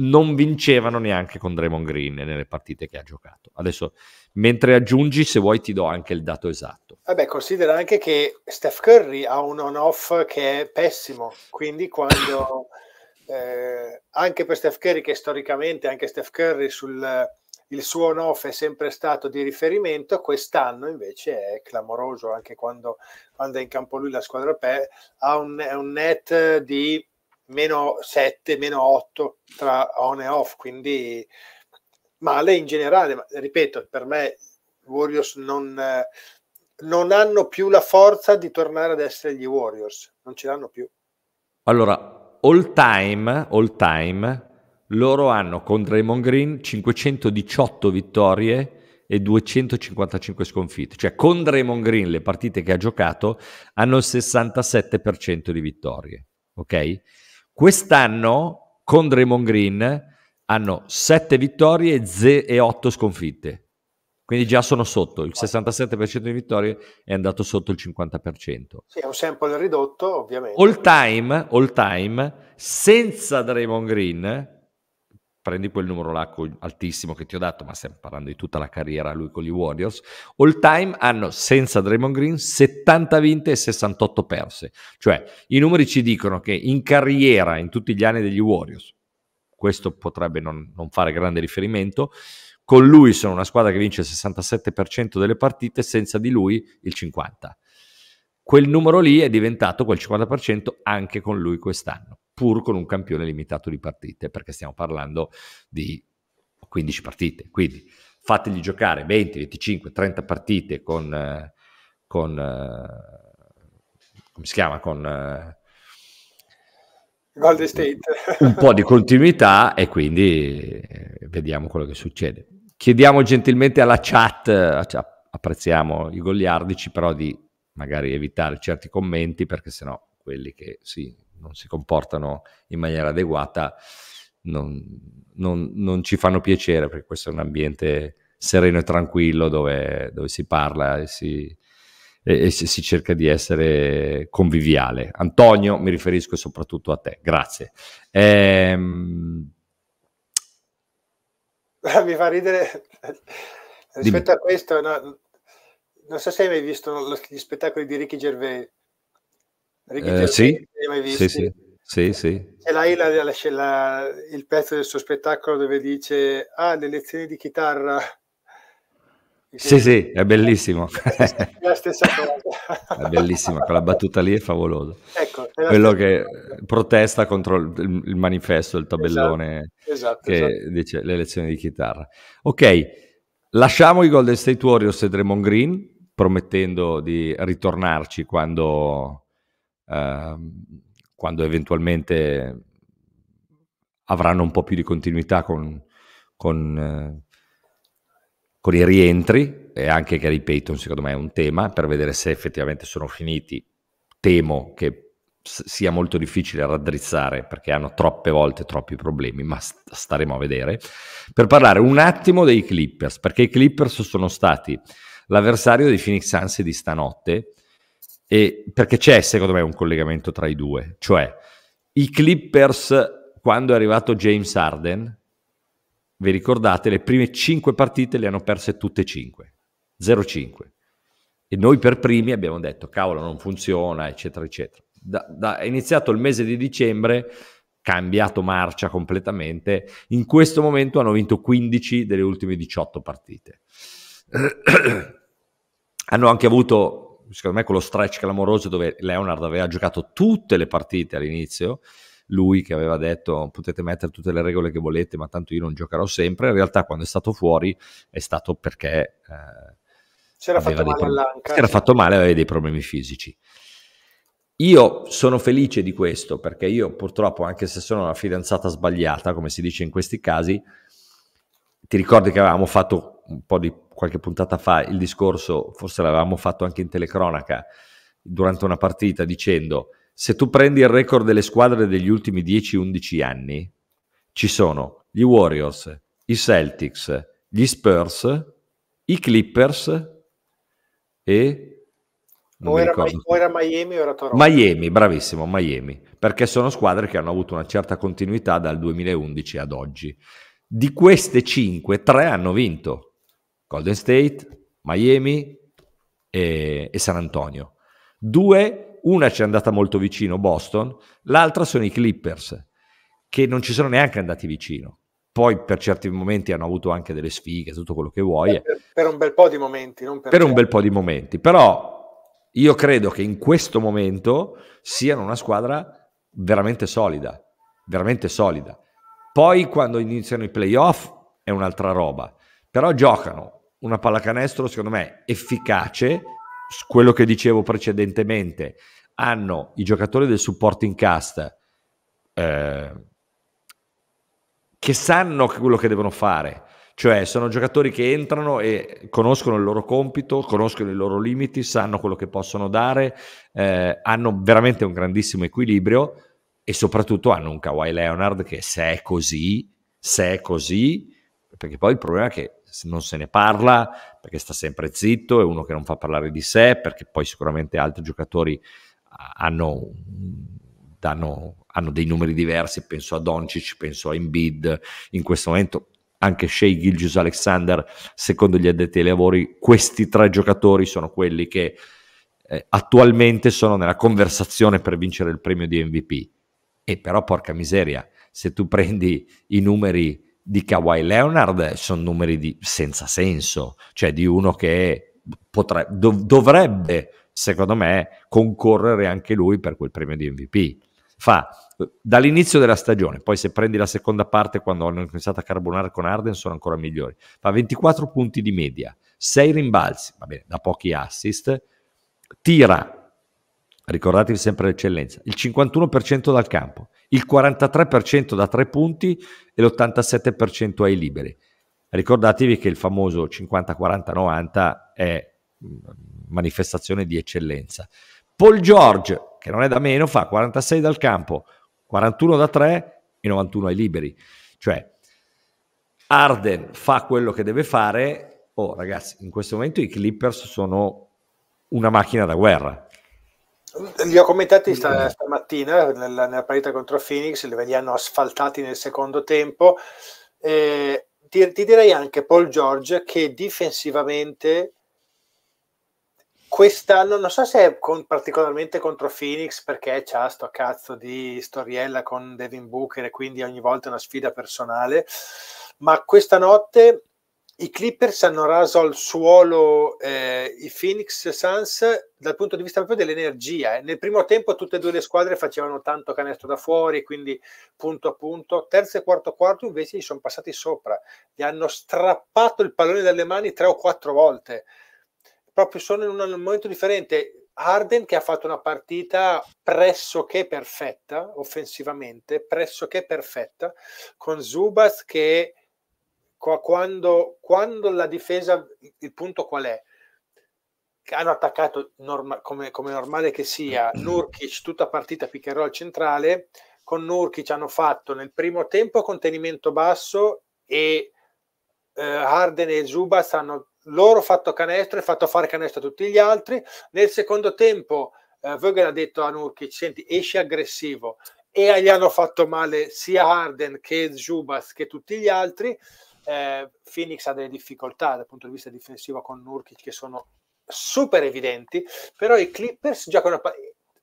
non vincevano neanche con Draymond Green nelle partite che ha giocato. Adesso, mentre aggiungi, se vuoi, ti do anche il dato esatto. Vabbè, considera anche che Steph Curry ha un on-off che è pessimo, quindi quando eh, anche per Steph Curry, che storicamente anche Steph Curry sul il suo on-off è sempre stato di riferimento, quest'anno invece è clamoroso anche quando, quando è in campo lui la squadra per, ha un, un net di meno 7, meno 8 tra on e off, quindi male in generale, ma, ripeto, per me Warriors non, non hanno più la forza di tornare ad essere gli Warriors, non ce l'hanno più. Allora, all time, all time, loro hanno con Draymond Green 518 vittorie e 255 sconfitte, cioè con Draymond Green le partite che ha giocato hanno il 67% di vittorie, ok? Quest'anno con Draymond Green hanno 7 vittorie e 8 sconfitte. Quindi già sono sotto, il 67% di vittorie è andato sotto il 50%. Sì, è un sample ridotto ovviamente. All time, all time senza Draymond Green prendi quel numero là altissimo che ti ho dato, ma stiamo parlando di tutta la carriera lui con gli Warriors, all time hanno senza Draymond Green 70 vinte e 68 perse. Cioè i numeri ci dicono che in carriera, in tutti gli anni degli Warriors, questo potrebbe non, non fare grande riferimento, con lui sono una squadra che vince il 67% delle partite, senza di lui il 50%. Quel numero lì è diventato quel 50% anche con lui quest'anno pur con un campione limitato di partite, perché stiamo parlando di 15 partite. Quindi fategli giocare 20, 25, 30 partite con... Eh, con eh, come si chiama? Con... Eh, Golden State. un po' di continuità e quindi vediamo quello che succede. Chiediamo gentilmente alla chat, apprezziamo i goliardici, però di magari evitare certi commenti perché sennò quelli che si non si comportano in maniera adeguata, non, non, non, ci fanno piacere perché questo è un ambiente sereno e tranquillo dove, dove si parla e si, e, e si, cerca di essere conviviale. Antonio, mi riferisco soprattutto a te, grazie. Ehm... Mi fa ridere rispetto Dimmi. a questo, no? non so se hai mai visto gli spettacoli di Ricky Gervais. Ricky eh, sì. sì, sì, sì, sì. C'è la, la, la, il pezzo del suo spettacolo dove dice, ah, le lezioni di chitarra. Sì, sì, è bellissimo. È la stessa cosa. è bellissima, quella battuta lì è favolosa. Ecco, è Quello che cosa. protesta contro il, il, manifesto, il tabellone esatto, esatto, che esatto. dice le lezioni di chitarra. Ok, lasciamo i Golden State Warriors e Draymond Green, promettendo di ritornarci quando Ehm, quando eventualmente avranno un po' più di continuità con, con, eh, con i rientri e anche Gary Payton secondo me è un tema per vedere se effettivamente sono finiti. Temo che sia molto difficile raddrizzare perché hanno troppe volte troppi problemi, ma staremo a vedere. Per parlare un attimo dei Clippers, perché i Clippers sono stati l'avversario dei Phoenix Suns di stanotte e perché c'è secondo me un collegamento tra i due, cioè i Clippers quando è arrivato James Arden, vi ricordate, le prime 5 partite le hanno perse tutte 5, 0-5. E noi per primi abbiamo detto, cavolo, non funziona, eccetera, eccetera. Da, da, è iniziato il mese di dicembre, cambiato marcia completamente, in questo momento hanno vinto 15 delle ultime 18 partite. hanno anche avuto secondo me quello stretch clamoroso dove Leonard aveva giocato tutte le partite all'inizio, lui che aveva detto potete mettere tutte le regole che volete ma tanto io non giocherò sempre, in realtà quando è stato fuori è stato perché eh, c'era fatto, male pro- c'era fatto male, aveva dei problemi fisici. Io sono felice di questo perché io purtroppo, anche se sono una fidanzata sbagliata, come si dice in questi casi, ti ricordi che avevamo fatto un po' di qualche puntata fa il discorso, forse l'avevamo fatto anche in telecronaca durante una partita, dicendo se tu prendi il record delle squadre degli ultimi 10-11 anni, ci sono gli Warriors, i Celtics, gli Spurs, i Clippers e... O era, o era, Miami o era Toronto. Miami, bravissimo, Miami, perché sono squadre che hanno avuto una certa continuità dal 2011 ad oggi. Di queste 5, 3 hanno vinto Golden State, Miami e, e San Antonio. Due, una ci è andata molto vicino, Boston, l'altra sono i Clippers, che non ci sono neanche andati vicino poi per certi momenti hanno avuto anche delle sfighe, tutto quello che vuoi. Per, per un bel po' di momenti, non per, per un bel certo. po' di momenti, però io credo che in questo momento siano una squadra veramente solida, veramente solida. Poi quando iniziano i playoff è un'altra roba, però giocano una pallacanestro, secondo me, efficace, quello che dicevo precedentemente, hanno i giocatori del supporting cast eh, che sanno quello che devono fare, cioè sono giocatori che entrano e conoscono il loro compito, conoscono i loro limiti, sanno quello che possono dare, eh, hanno veramente un grandissimo equilibrio e soprattutto hanno un Kawhi Leonard che se è così, se è così, perché poi il problema è che non se ne parla perché sta sempre zitto, è uno che non fa parlare di sé, perché poi sicuramente altri giocatori hanno, danno, hanno dei numeri diversi, penso a Doncic, penso a Embed, in questo momento anche Shea Gilgius Alexander, secondo gli addetti ai lavori, questi tre giocatori sono quelli che eh, attualmente sono nella conversazione per vincere il premio di MVP. E però, porca miseria, se tu prendi i numeri di Kawhi Leonard sono numeri di senza senso, cioè di uno che potre, dov, dovrebbe, secondo me, concorrere anche lui per quel premio di MVP. Fa dall'inizio della stagione, poi se prendi la seconda parte quando hanno iniziato a carbonare con Arden sono ancora migliori. Fa 24 punti di media, 6 rimbalzi, va bene, da pochi assist, tira ricordatevi sempre l'eccellenza, il 51% dal campo, il 43% da tre punti e l'87% ai liberi. Ricordatevi che il famoso 50-40-90 è mm, manifestazione di eccellenza. Paul George, che non è da meno, fa 46 dal campo, 41 da 3 e 91 ai liberi. Cioè, Arden fa quello che deve fare. Oh, ragazzi, in questo momento i Clippers sono una macchina da guerra li ho commentati mm. stamattina nella, nella partita contro Phoenix, li vediamo asfaltati nel secondo tempo. Eh, ti, ti, direi anche Paul George che difensivamente quest'anno, non so se è con, particolarmente contro Phoenix perché c'ha sto cazzo di storiella con Devin Booker e quindi ogni volta è una sfida personale, ma questa notte i Clippers hanno raso al suolo eh, i Phoenix Suns dal punto di vista proprio dell'energia. Eh. Nel primo tempo tutte e due le squadre facevano tanto canestro da fuori, quindi punto a punto. Terzo e quarto quarto invece gli sono passati sopra. Gli hanno strappato il pallone dalle mani tre o quattro volte. Proprio sono in un momento differente. Harden che ha fatto una partita pressoché perfetta, offensivamente, pressoché perfetta, con Zubas che quando, quando la difesa, il punto qual è? hanno attaccato norma, come, come, normale che sia mm. Nurkic tutta partita pick al centrale con Nurkic hanno fatto nel primo tempo contenimento basso e eh, Harden e Zubas hanno loro fatto canestro e fatto fare canestro a tutti gli altri nel secondo tempo eh, Vogel ha detto a Nurkic senti esci aggressivo e gli hanno fatto male sia Harden che Zubas che tutti gli altri eh, Phoenix ha delle difficoltà dal punto di vista difensivo con Nurkic che sono super evidenti, però i Clippers giocano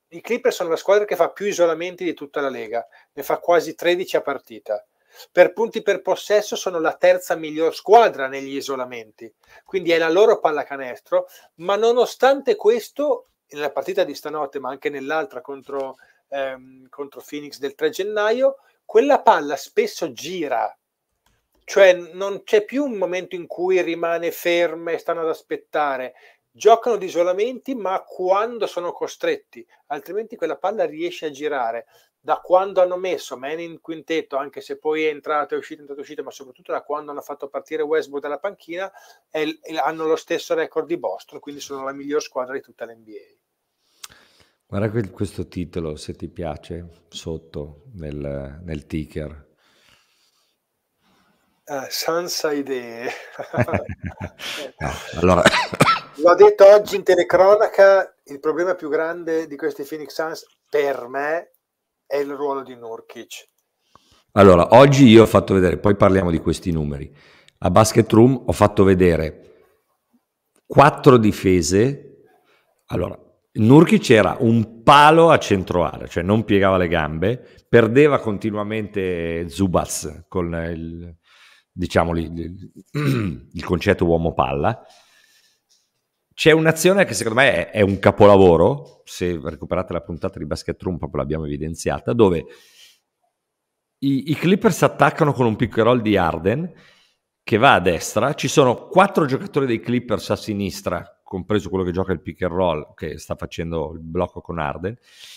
i Clippers sono la squadra che fa più isolamenti di tutta la lega, ne fa quasi 13 a partita. Per punti per possesso sono la terza miglior squadra negli isolamenti, quindi è la loro pallacanestro, ma nonostante questo, nella partita di stanotte, ma anche nell'altra contro, ehm, contro Phoenix del 3 gennaio, quella palla spesso gira cioè non c'è più un momento in cui rimane ferma e stanno ad aspettare. Giocano di isolamenti, ma quando sono costretti, altrimenti quella palla riesce a girare. Da quando hanno messo Man in quintetto, anche se poi è entrato e uscito, entrato e uscito, ma soprattutto da quando hanno fatto partire Westbrook dalla panchina, è, hanno lo stesso record di Boston, quindi sono la miglior squadra di tutta l'NBA. Guarda questo titolo, se ti piace, sotto nel, nel ticker eh, senza idee. Eh, allora... L'ho detto oggi in telecronaca, il problema più grande di questi Phoenix Suns per me è il ruolo di Nurkic. Allora, oggi io ho fatto vedere, poi parliamo di questi numeri. A Basket Room ho fatto vedere quattro difese. Allora, Nurkic era un palo a centroare, cioè non piegava le gambe, perdeva continuamente Zubas con il, diciamo, il, il concetto uomo-palla. C'è un'azione che secondo me è, è, un capolavoro, se recuperate la puntata di Basket Room proprio l'abbiamo evidenziata, dove i, i Clippers attaccano con un pick and roll di Arden che va a destra, ci sono quattro giocatori dei Clippers a sinistra, compreso quello che gioca il pick and roll, che sta facendo il blocco con Arden,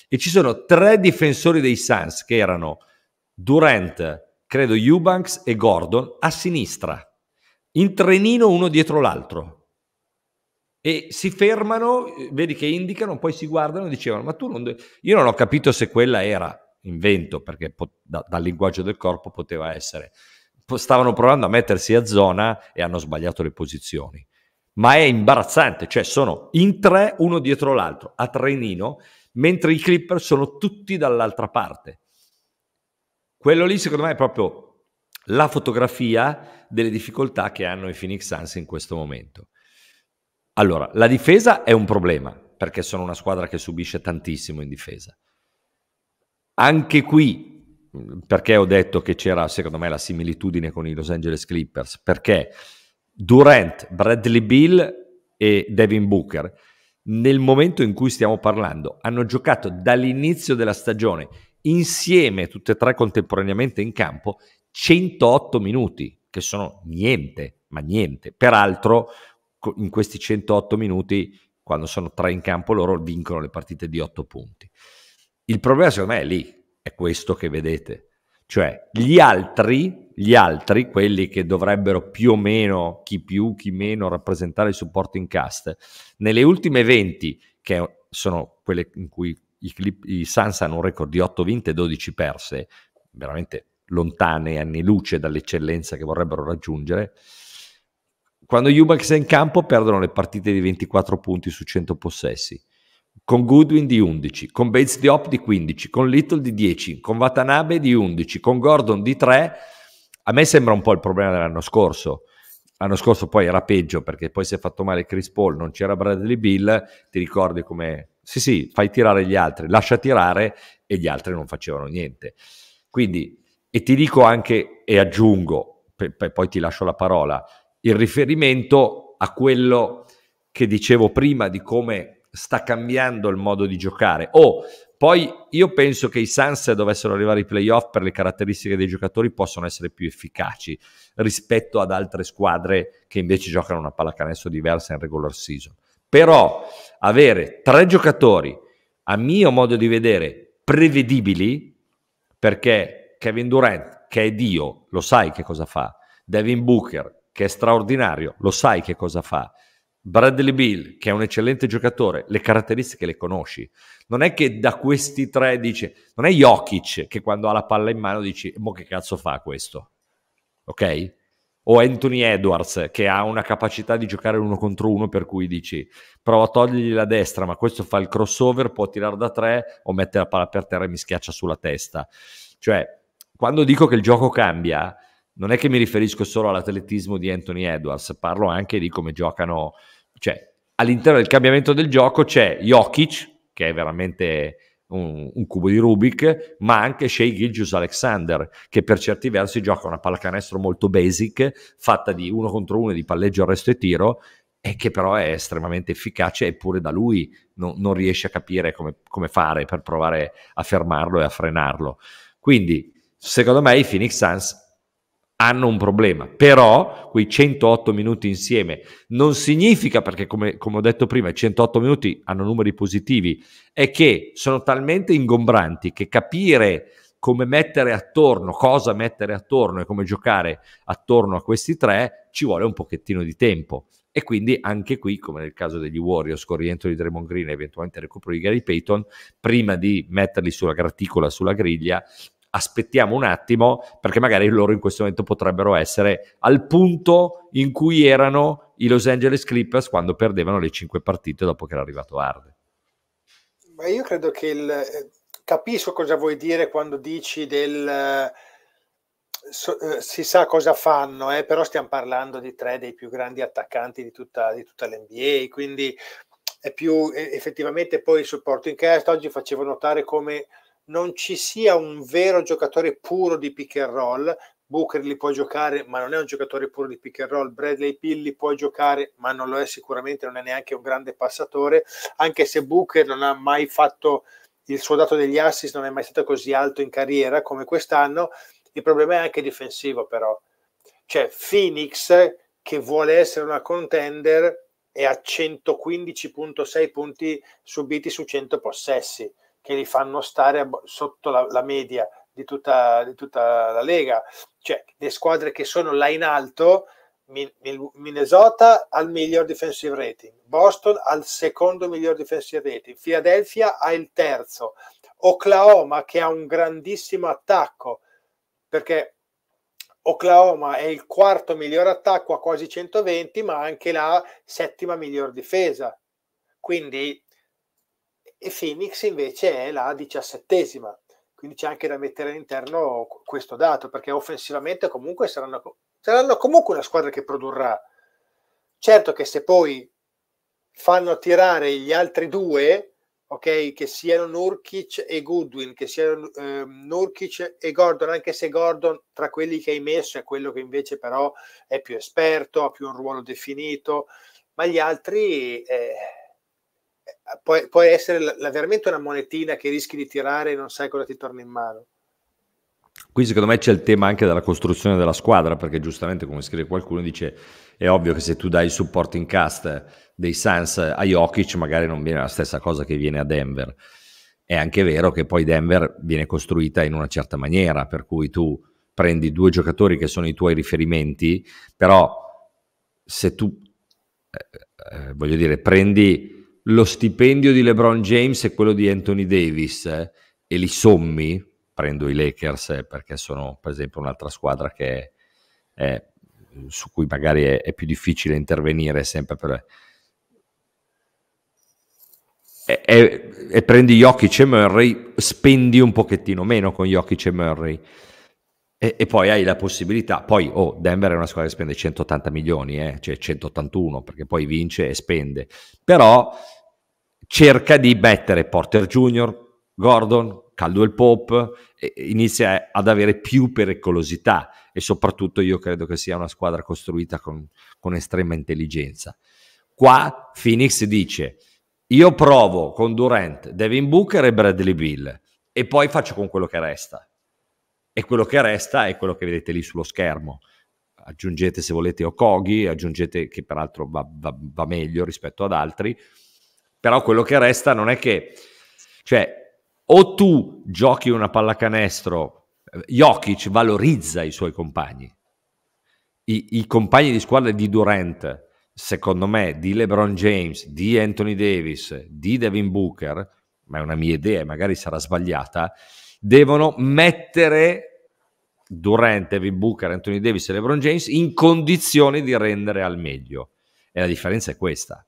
e ci sono tre difensori dei Suns che erano Durant, credo Eubanks e Gordon, a sinistra, in trenino uno dietro l'altro. E si fermano, vedi che indicano, poi si guardano e dicevano, ma tu non... De-". Io non ho capito se quella era invento, perché po- da- dal linguaggio del corpo poteva essere. Stavano provando a mettersi a zona e hanno sbagliato le posizioni. Ma è imbarazzante, cioè sono in tre uno dietro l'altro, a trenino, mentre i Clipper sono tutti dall'altra parte quello lì secondo me è proprio la fotografia delle difficoltà che hanno i Phoenix Suns in questo momento. Allora, la difesa è un problema, perché sono una squadra che subisce tantissimo in difesa. Anche qui, perché ho detto che c'era secondo me la similitudine con i Los Angeles Clippers, perché Durant, Bradley Bill e Devin Booker, nel momento in cui stiamo parlando, hanno giocato dall'inizio della stagione insieme, tutte e tre contemporaneamente in campo, 108 minuti, che sono niente, ma niente. Peraltro, in questi 108 minuti, quando sono tre in campo, loro vincono le partite di 8 punti. Il problema, secondo me, è lì, è questo che vedete. Cioè, gli altri, gli altri, quelli che dovrebbero più o meno, chi più, chi meno, rappresentare il supporting cast, nelle ultime 20, che sono quelle in cui i, Clip, i Suns hanno un record di 8 vinte e 12 perse, veramente lontane, anni luce dall'eccellenza che vorrebbero raggiungere. Quando Eubanks è in campo perdono le partite di 24 punti su 100 possessi, con Goodwin di 11, con Bates di Op di 15, con Little di 10, con Watanabe di 11, con Gordon di 3. A me sembra un po' il problema dell'anno scorso. L'anno scorso poi era peggio perché poi si è fatto male Chris Paul, non c'era Bradley Bill, ti ricordi come sì, sì, fai tirare gli altri, lascia tirare e gli altri non facevano niente. Quindi, e ti dico anche e aggiungo, pe- pe- poi ti lascio la parola, il riferimento a quello che dicevo prima di come sta cambiando il modo di giocare. Oh, poi io penso che i Suns dovessero arrivare ai playoff per le caratteristiche dei giocatori possono essere più efficaci rispetto ad altre squadre che invece giocano una pallacanestro diversa in regular season. Però avere tre giocatori, a mio modo di vedere, prevedibili, perché Kevin Durant, che è Dio, lo sai che cosa fa, Devin Booker, che è straordinario, lo sai che cosa fa, Bradley Bill, che è un eccellente giocatore, le caratteristiche le conosci. Non è che da questi tre dice, non è Jokic che quando ha la palla in mano dici, mo che cazzo fa questo? Ok? o Anthony Edwards che ha una capacità di giocare uno contro uno per cui dici prova a togliergli la destra ma questo fa il crossover può tirare da tre o mette la palla per terra e mi schiaccia sulla testa cioè quando dico che il gioco cambia non è che mi riferisco solo all'atletismo di Anthony Edwards parlo anche di come giocano cioè all'interno del cambiamento del gioco c'è Jokic che è veramente un, un, cubo di Rubik, ma anche Shea Gilgius Alexander, che per certi versi gioca una pallacanestro molto basic, fatta di uno contro uno di palleggio, arresto e tiro, e che però è estremamente efficace, eppure da lui no, non riesce a capire come, come fare per provare a fermarlo e a frenarlo. Quindi, secondo me, i Phoenix Suns hanno un problema. Però quei 108 minuti insieme non significa, perché come, come, ho detto prima, i 108 minuti hanno numeri positivi, è che sono talmente ingombranti che capire come mettere attorno, cosa mettere attorno e come giocare attorno a questi tre ci vuole un pochettino di tempo. E quindi anche qui, come nel caso degli Warriors, con rientro di Draymond Green e eventualmente recupero di Gary Payton, prima di metterli sulla graticola, sulla griglia, aspettiamo un attimo perché magari loro in questo momento potrebbero essere al punto in cui erano i Los Angeles Clippers quando perdevano le cinque partite dopo che era arrivato Arde. Ma io credo che il, eh, capisco cosa vuoi dire quando dici del eh, so, eh, si sa cosa fanno, eh, però stiamo parlando di tre dei più grandi attaccanti di tutta, di tutta l'NBA, quindi è più eh, effettivamente poi il supporto in cast oggi facevo notare come non ci sia un vero giocatore puro di pick and roll. Booker li può giocare, ma non è un giocatore puro di pick and roll. Bradley Pill li può giocare, ma non lo è sicuramente, non è neanche un grande passatore, anche se Booker non ha mai fatto il suo dato degli assist, non è mai stato così alto in carriera come quest'anno. Il problema è anche difensivo, però. Cioè, Phoenix, che vuole essere una contender, è a 115.6 punti subiti su 100 possessi che li fanno stare sotto la, la media di tutta, di tutta, la Lega. Cioè, le squadre che sono là in alto, Minnesota ha il miglior defensive rating, Boston ha il secondo miglior defensive rating, Philadelphia ha il terzo, Oklahoma che ha un grandissimo attacco, perché Oklahoma è il quarto miglior attacco a quasi 120, ma anche la settima miglior difesa. Quindi e Phoenix invece è la diciassettesima, quindi c'è anche da mettere all'interno questo dato, perché offensivamente comunque saranno, saranno comunque una squadra che produrrà. Certo che se poi fanno tirare gli altri due, ok, che siano Nurkic e Goodwin, che siano eh, Nurkic e Gordon, anche se Gordon tra quelli che hai messo è quello che invece però è più esperto, ha più un ruolo definito, ma gli altri... Eh, eh, può, puoi essere la, la, veramente una monetina che rischi di tirare e non sai cosa ti torna in mano. Qui secondo me c'è il tema anche della costruzione della squadra, perché giustamente come scrive qualcuno dice è ovvio che se tu dai il supporting cast dei Suns a Jokic magari non viene la stessa cosa che viene a Denver. È anche vero che poi Denver viene costruita in una certa maniera, per cui tu prendi due giocatori che sono i tuoi riferimenti, però se tu, eh, eh, voglio dire, prendi lo stipendio di LeBron James e quello di Anthony Davis eh, e li sommi, prendo i Lakers eh, perché sono per esempio un'altra squadra che è, è, su cui magari è, è, più difficile intervenire sempre per... E, eh, e, e prendi Jokic e Murray, spendi un pochettino meno con Jokic e Murray e, e, poi hai la possibilità, poi oh, Denver è una squadra che spende 180 milioni, eh, cioè 181 perché poi vince e spende, però cerca di mettere Porter Junior, Gordon, Caldwell Pope, inizia ad avere più pericolosità e soprattutto io credo che sia una squadra costruita con, con estrema intelligenza. Qua Phoenix dice, io provo con Durant, Devin Booker e Bradley Bill e poi faccio con quello che resta e quello che resta è quello che vedete lì sullo schermo. Aggiungete se volete Okogi, aggiungete che peraltro va, va, va meglio rispetto ad altri, però quello che resta non è che, cioè, o tu giochi una pallacanestro, eh, Jokic valorizza i suoi compagni, i, i compagni di squadra di Durant, secondo me, di LeBron James, di Anthony Davis, di Devin Booker, ma è una mia idea, magari sarà sbagliata, devono mettere Durant, Evan Booker, Anthony Davis e LeBron James in condizione di rendere al meglio. E la differenza è questa.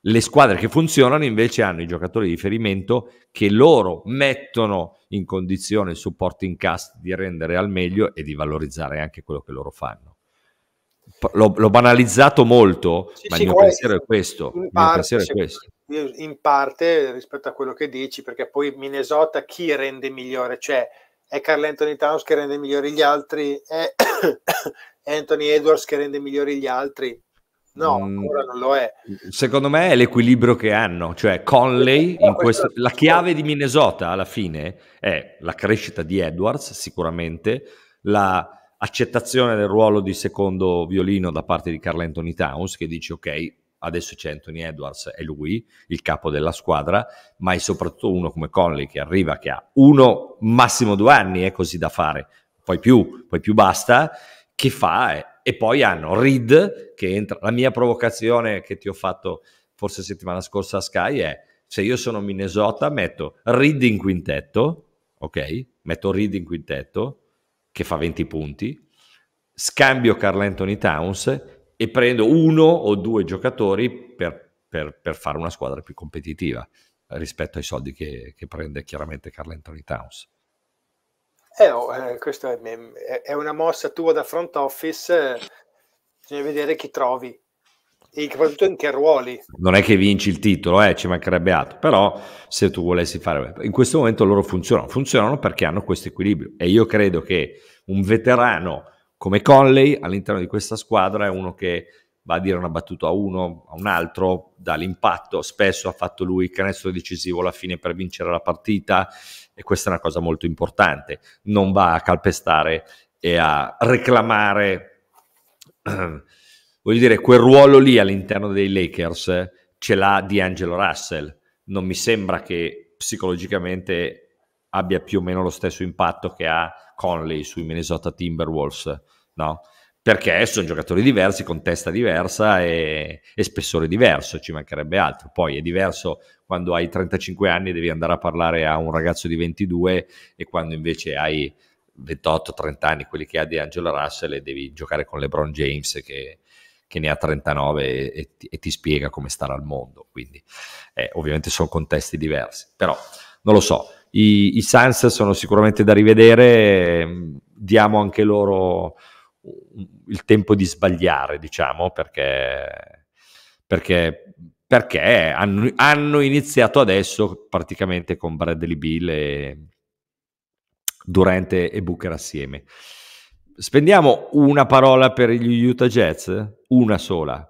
Le squadre che funzionano invece hanno i giocatori di riferimento che loro mettono in condizione il supporting cast di rendere al meglio e di valorizzare anche quello che loro fanno. L'ho, l'ho banalizzato molto, sì, ma sì, il mio pensiero è questo. Il mio pensiero è questo in parte rispetto a quello che dici, perché poi Minnesota chi rende migliore? Cioè, è Carl Anthony Towns che rende migliori gli altri? È Anthony Edwards che rende migliori gli altri? No, mm. ancora non lo è. Secondo me è l'equilibrio che hanno, cioè Conley, no, questo, la chiave di Minnesota alla fine è la crescita di Edwards sicuramente, l'accettazione la del ruolo di secondo violino da parte di Carl Anthony Towns che dice ok, adesso c'è Anthony Edwards, è lui il capo della squadra, ma è soprattutto uno come Conley che arriva, che ha uno, massimo due anni, è così da fare, poi più, poi più basta, che fa, e poi hanno Reed che entra, la mia provocazione che ti ho fatto forse settimana scorsa a Sky è, se io sono Minnesota metto Reed in quintetto, ok? Metto Reed in quintetto, che fa 20 punti, scambio Carl Anthony Towns e prendo uno o due giocatori per, per, per fare una squadra più competitiva rispetto ai soldi che, che prende chiaramente Carl Anthony Towns. Eh, oh, eh, questa è, è, una mossa tua da front office, eh, bisogna vedere chi trovi e soprattutto in che ruoli. Non è che vinci il titolo, eh, ci mancherebbe altro, però se tu volessi fare... In questo momento loro funzionano, funzionano perché hanno questo equilibrio e io credo che un veterano come Conley all'interno di questa squadra è uno che va a dire una battuta a uno, a un altro, dà l'impatto, spesso ha fatto lui il canestro decisivo alla fine per vincere la partita e questa è una cosa molto importante, non va a calpestare e a reclamare, voglio dire, quel ruolo lì all'interno dei Lakers ce l'ha di Angelo Russell, non mi sembra che psicologicamente abbia più o meno lo stesso impatto che ha Conley sui Minnesota Timberwolves, no? Perché sono giocatori diversi, con testa diversa e, e spessore diverso, ci mancherebbe altro. Poi è diverso quando hai 35 anni e devi andare a parlare a un ragazzo di 22 e quando invece hai 28-30 anni, quelli che ha di Angelo Russell, e devi giocare con LeBron James che, che ne ha 39 e, e, ti, e, ti, spiega come stare al mondo. Quindi eh, ovviamente sono contesti diversi, però non lo so i, i Suns sono sicuramente da rivedere, ehm, diamo anche loro il tempo di sbagliare, diciamo, perché, perché, perché hanno, hanno, iniziato adesso praticamente con Bradley Bill e Durante e Booker assieme. Spendiamo una parola per gli Utah Jets, una sola,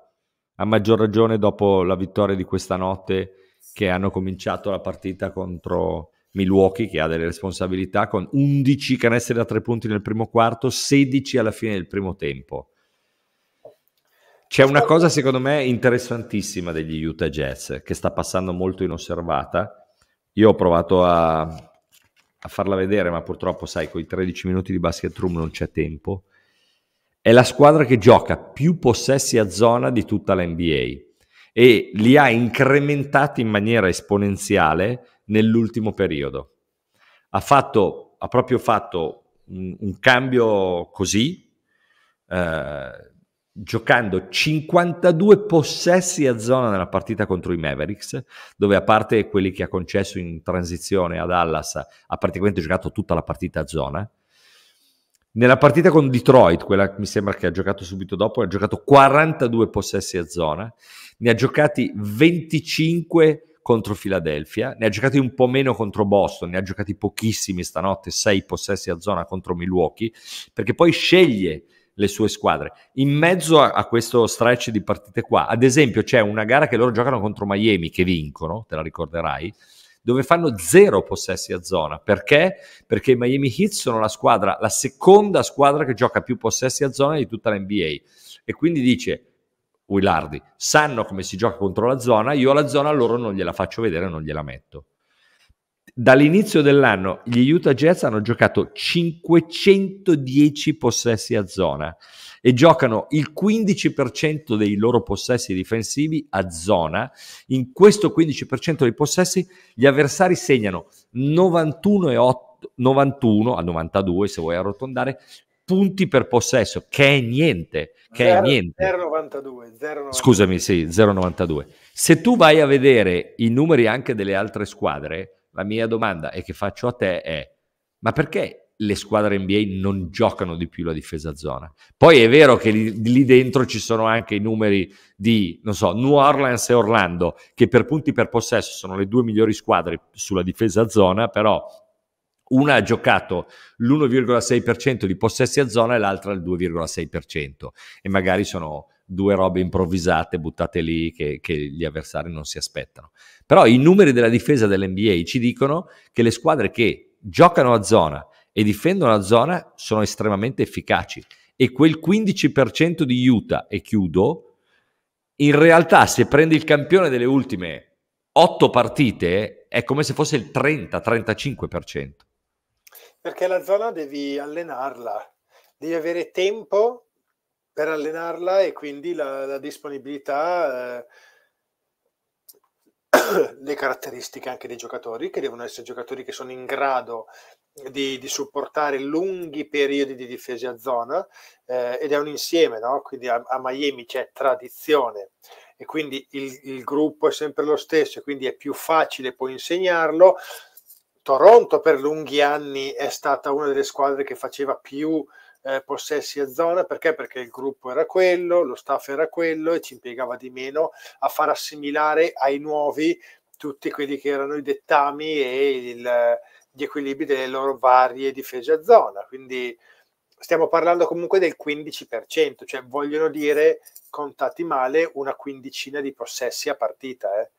a maggior ragione dopo la vittoria di questa notte che hanno cominciato la partita contro Milwaukee che ha delle responsabilità con 11 canestri da tre punti nel primo quarto, 16 alla fine del primo tempo. C'è una cosa secondo me interessantissima degli Utah Jazz che sta passando molto inosservata. Io ho provato a, a farla vedere, ma purtroppo sai, con i 13 minuti di basket room non c'è tempo. È la squadra che gioca più possessi a zona di tutta la NBA e li ha incrementati in maniera esponenziale nell'ultimo periodo. Ha, fatto, ha proprio fatto un, un cambio così, eh, giocando 52 possessi a zona nella partita contro i Mavericks, dove a parte quelli che ha concesso in transizione a Dallas, ha praticamente giocato tutta la partita a zona. Nella partita con Detroit, quella mi sembra che ha giocato subito dopo, ha giocato 42 possessi a zona, ne ha giocati 25 contro Philadelphia, ne ha giocati un po' meno contro Boston, ne ha giocati pochissimi stanotte, sei possessi a zona contro Milwaukee, perché poi sceglie le sue squadre. In mezzo a, a, questo stretch di partite qua, ad esempio, c'è una gara che loro giocano contro Miami che vincono, te la ricorderai, dove fanno zero possessi a zona. Perché? Perché i Miami Heat sono la squadra, la seconda squadra che gioca più possessi a zona di tutta l'NBA. E quindi dice Willardi, sanno come si gioca contro la zona, io la zona loro non gliela faccio vedere, non gliela metto. Dall'inizio dell'anno gli Utah Jazz hanno giocato 510 possessi a zona e giocano il 15% dei loro possessi difensivi a zona. In questo 15% dei possessi gli avversari segnano 91 8 91 a 92 se vuoi arrotondare punti per possesso, che è niente, che 0, è niente. 0,92, 0,92. Scusami, sì, 0,92. Se tu vai a vedere i numeri anche delle altre squadre, la mia domanda è che faccio a te è, ma perché le squadre NBA non giocano di più la difesa zona? Poi è vero che lì, lì dentro ci sono anche i numeri di, non so, New Orleans e Orlando, che per punti per possesso sono le due migliori squadre sulla difesa zona, però una ha giocato l'1,6% di possessi a zona e l'altra il 2,6% e magari sono due robe improvvisate buttate lì che, che, gli avversari non si aspettano. Però i numeri della difesa dell'NBA ci dicono che le squadre che giocano a zona e difendono a zona sono estremamente efficaci e quel 15% di Utah, e chiudo, in realtà se prendi il campione delle ultime 8 partite è come se fosse il 30-35% perché la zona devi allenarla, devi avere tempo per allenarla e quindi la, la disponibilità, eh, le caratteristiche anche dei giocatori, che devono essere giocatori che sono in grado di, di supportare lunghi periodi di difesa a zona eh, ed è un insieme, no? quindi a, a Miami c'è tradizione e quindi il, il, gruppo è sempre lo stesso, e quindi è più facile poi insegnarlo. Toronto per lunghi anni è stata una delle squadre che faceva più eh, possessi a zona perché? Perché il gruppo era quello, lo staff era quello e ci impiegava di meno a far assimilare ai nuovi tutti quelli che erano i dettami e il, gli equilibri delle loro varie difese a zona. Quindi stiamo parlando comunque del 15%, cioè vogliono dire, contati male, una quindicina di possessi a partita. Eh.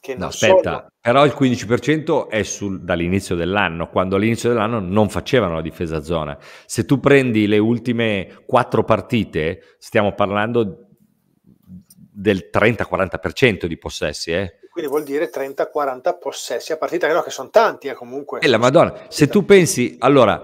Che non no, aspetta, solo... però il 15% è sul, dall'inizio dell'anno, quando all'inizio dell'anno non facevano la difesa zona. Se tu prendi le ultime quattro partite, stiamo parlando del 30-40% di possessi, eh? quindi vuol dire 30-40 possessi a partita, che no, che sono tanti eh, comunque. E eh, la Madonna, se tu pensi, allora,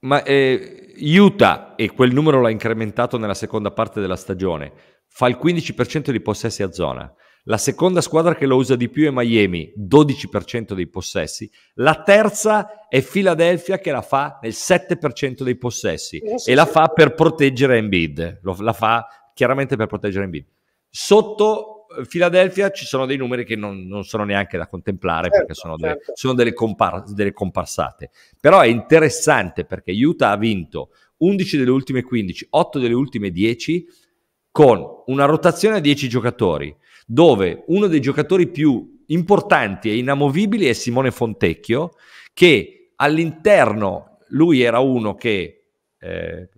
ma, eh, Utah, e quel numero l'ha incrementato nella seconda parte della stagione, fa il 15% di possessi a zona. La seconda squadra che lo usa di più è Miami, 12% dei possessi. La terza è Philadelphia che la fa nel 7% dei possessi e la fa per proteggere Embiid. La fa chiaramente per proteggere Embiid. Sotto eh, Philadelphia ci sono dei numeri che non, non sono neanche da contemplare certo, perché sono, certo. delle, sono delle, compar- delle comparsate. Però è interessante perché Utah ha vinto 11 delle ultime 15, 8 delle ultime 10 con una rotazione a 10 giocatori dove uno dei giocatori più importanti e inamovibili è Simone Fontecchio, che all'interno lui era uno che eh,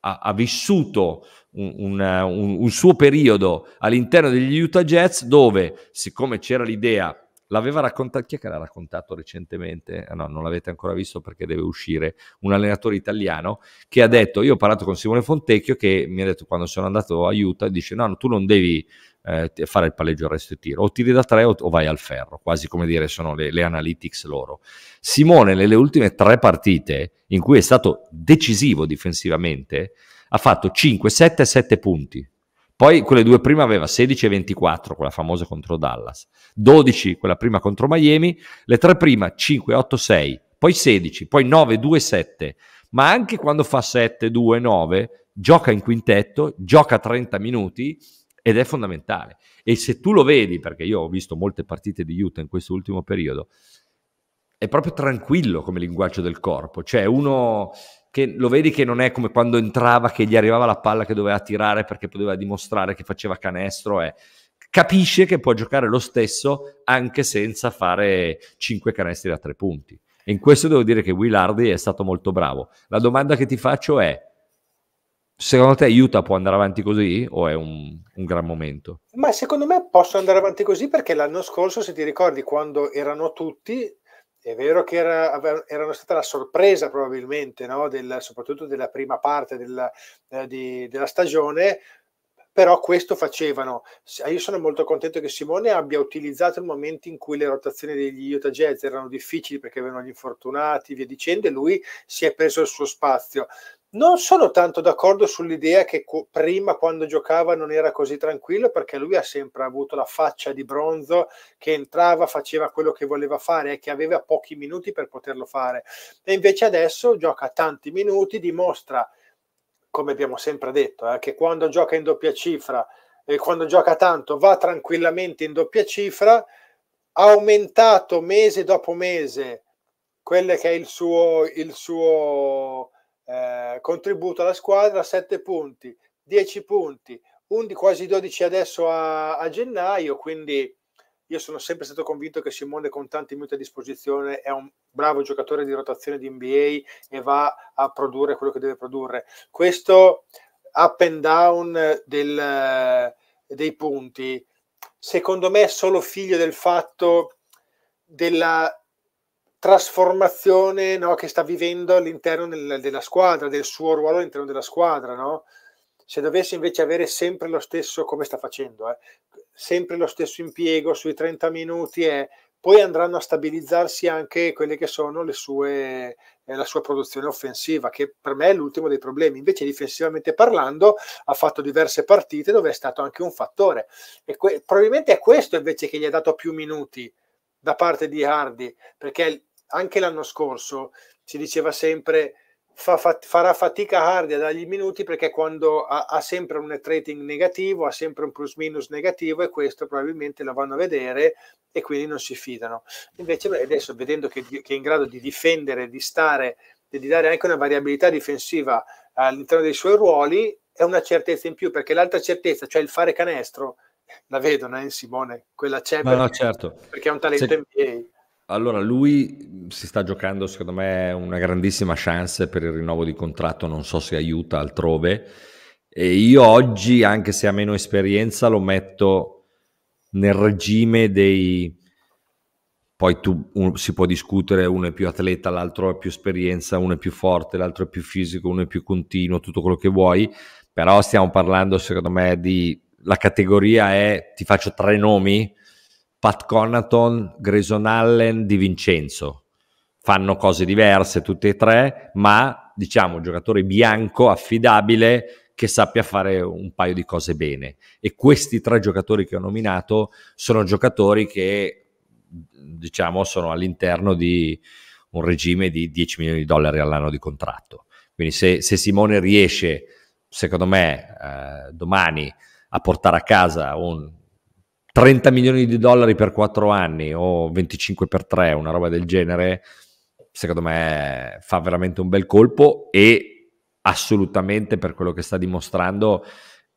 ha, ha, vissuto un, un, un, suo periodo all'interno degli Utah Jets, dove siccome c'era l'idea l'aveva raccontato, chi è che l'ha raccontato recentemente? Ah, no, non l'avete ancora visto perché deve uscire, un allenatore italiano che ha detto, io ho parlato con Simone Fontecchio che mi ha detto quando sono andato a Utah, dice no, no tu non devi eh, fare il palleggio al resto e tiro. O tiri da tre o, o vai al ferro, quasi come dire sono le, le analytics loro. Simone nelle ultime tre partite in cui è stato decisivo difensivamente ha fatto 5, 7 7 punti. Poi quelle due prime aveva 16 e 24, quella famosa contro Dallas, 12 quella prima contro Miami, le tre prime, 5, 8, 6, poi 16, poi 9, 2, 7, ma anche quando fa 7, 2, 9, gioca in quintetto, gioca 30 minuti ed è fondamentale. E se tu lo vedi, perché io ho visto molte partite di Utah in questo ultimo periodo, è proprio tranquillo come linguaggio del corpo, cioè uno che lo vedi che non è come quando entrava che gli arrivava la palla che doveva tirare perché poteva dimostrare che faceva canestro, è eh. capisce che può giocare lo stesso anche senza fare cinque canestri da tre punti. E in questo devo dire che Willardi è stato molto bravo. La domanda che ti faccio è, Secondo te Utah può andare avanti così o è un, un, gran momento? Ma secondo me possono andare avanti così perché l'anno scorso, se ti ricordi, quando erano tutti, è vero che era, erano stata la sorpresa probabilmente, no? Del, soprattutto della prima parte della, eh, di, della stagione, però questo facevano. Io sono molto contento che Simone abbia utilizzato il momento in cui le rotazioni degli Utah Jazz erano difficili perché avevano gli infortunati, via dicendo, e lui si è preso il suo spazio non sono tanto d'accordo sull'idea che co- prima quando giocava non era così tranquillo perché lui ha sempre avuto la faccia di bronzo che entrava, faceva quello che voleva fare e che aveva pochi minuti per poterlo fare. E invece adesso gioca tanti minuti, dimostra, come abbiamo sempre detto, eh, che quando gioca in doppia cifra e quando gioca tanto va tranquillamente in doppia cifra, ha aumentato mese dopo mese quello che è il suo... Il suo eh, contributo alla squadra 7 punti, 10 punti, 11, quasi 12 adesso a, a, gennaio, quindi io sono sempre stato convinto che Simone con tanti minuti a disposizione è un bravo giocatore di rotazione di NBA e va a produrre quello che deve produrre. Questo up and down del, dei punti, secondo me è solo figlio del fatto della trasformazione no, che sta vivendo all'interno del, della squadra, del suo ruolo all'interno della squadra. No? Se dovesse invece avere sempre lo stesso, come sta facendo, eh, sempre lo stesso impiego sui 30 minuti, eh, poi andranno a stabilizzarsi anche quelle che sono le sue, eh, la sua produzione offensiva, che per me è l'ultimo dei problemi. Invece, difensivamente parlando, ha fatto diverse partite dove è stato anche un fattore. E que- probabilmente è questo invece che gli ha dato più minuti da parte di Hardy, perché anche l'anno scorso si diceva sempre fa, fa, farà fatica Hardy a dargli minuti perché quando ha, ha sempre un net rating negativo, ha sempre un plus minus negativo e questo probabilmente lo vanno a vedere e quindi non si fidano. Invece adesso vedendo che, che, è in grado di difendere, di stare e di dare anche una variabilità difensiva all'interno dei suoi ruoli, è una certezza in più perché l'altra certezza, cioè il fare canestro, la vedono, eh, Simone, quella c'è perché, no, certo. perché è un talento Se... NBA. Allora, lui mm, si sta giocando, secondo me, una grandissima chance per il rinnovo di contratto, non so se aiuta altrove. E io oggi, anche se ha meno esperienza, lo metto nel regime dei... Poi tu, un, si può discutere, uno è più atleta, l'altro ha più esperienza, uno è più forte, l'altro è più fisico, uno è più continuo, tutto quello che vuoi, però stiamo parlando, secondo me, di... La categoria è ti faccio tre nomi, Pat Conaton, Grayson Allen, Di Vincenzo. Fanno cose diverse tutti e tre, ma diciamo un giocatore bianco, affidabile, che sappia fare un paio di cose bene. E questi tre giocatori che ho nominato sono giocatori che diciamo sono all'interno di un regime di 10 milioni di dollari all'anno di contratto. Quindi se, se Simone riesce, secondo me, eh, domani a portare a casa un 30 milioni di dollari per 4 anni o 25 per 3, una roba del genere, secondo me fa veramente un bel colpo e assolutamente per quello che sta dimostrando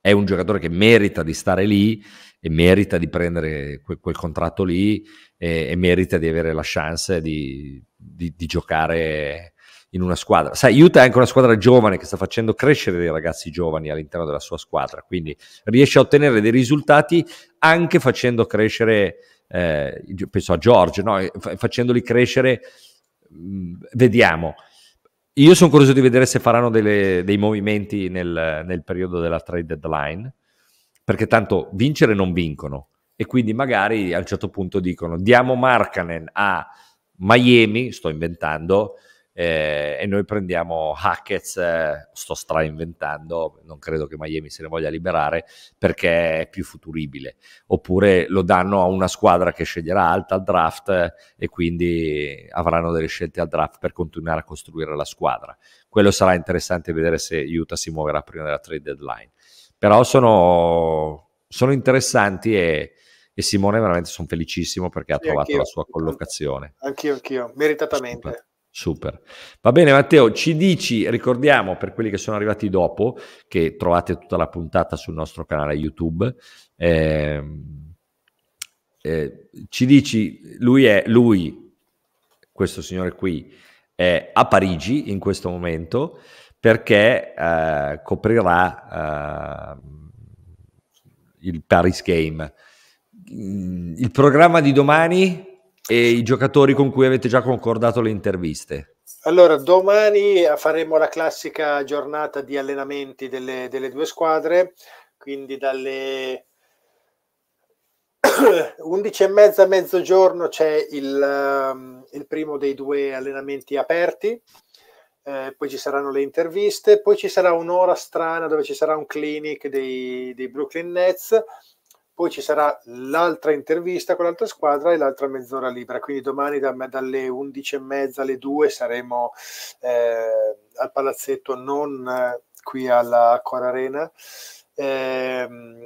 è un giocatore che merita di stare lì e merita di prendere quel, quel contratto lì e, e, merita di avere la chance di, di, di giocare in una squadra. Sai, Utah è anche una squadra giovane che sta facendo crescere dei ragazzi giovani all'interno della sua squadra, quindi riesce a ottenere dei risultati anche facendo crescere, eh, penso a George, no? Eh, facendoli crescere, vediamo. Io sono curioso di vedere se faranno delle, dei movimenti nel, nel periodo della trade deadline, perché tanto vincere non vincono e quindi magari a un certo punto dicono diamo Markanen a Miami, sto inventando, eh, e noi prendiamo Hackett, eh, sto strainventando, non credo che Miami se ne voglia liberare perché è più futuribile, oppure lo danno a una squadra che sceglierà alta al draft eh, e quindi avranno delle scelte al draft per continuare a costruire la squadra. Quello sarà interessante vedere se Utah si muoverà prima della trade deadline. Però sono, sono interessanti e, e Simone veramente sono felicissimo perché ha trovato anch'io. la sua collocazione. Anch'io, anch'io, meritatamente. Super. Super. Va bene Matteo, ci dici, ricordiamo per quelli che sono arrivati dopo, che trovate tutta la puntata sul nostro canale YouTube, eh, eh, ci dici, lui è, lui, questo signore qui, è a Parigi in questo momento perché eh, coprirà eh, il Paris Game. Il programma di domani e i giocatori con cui avete già concordato le interviste? Allora, domani faremo la classica giornata di allenamenti delle, delle due squadre, quindi dalle 11 e mezza a mezzogiorno c'è il, um, il primo dei due allenamenti aperti, eh, poi ci saranno le interviste, poi ci sarà un'ora strana dove ci sarà un clinic dei, dei Brooklyn Nets poi ci sarà l'altra intervista con l'altra squadra e l'altra mezz'ora libera, quindi domani da, dalle mezza alle 2 saremo eh, al palazzetto, non eh, qui alla Cor Arena. Ehm,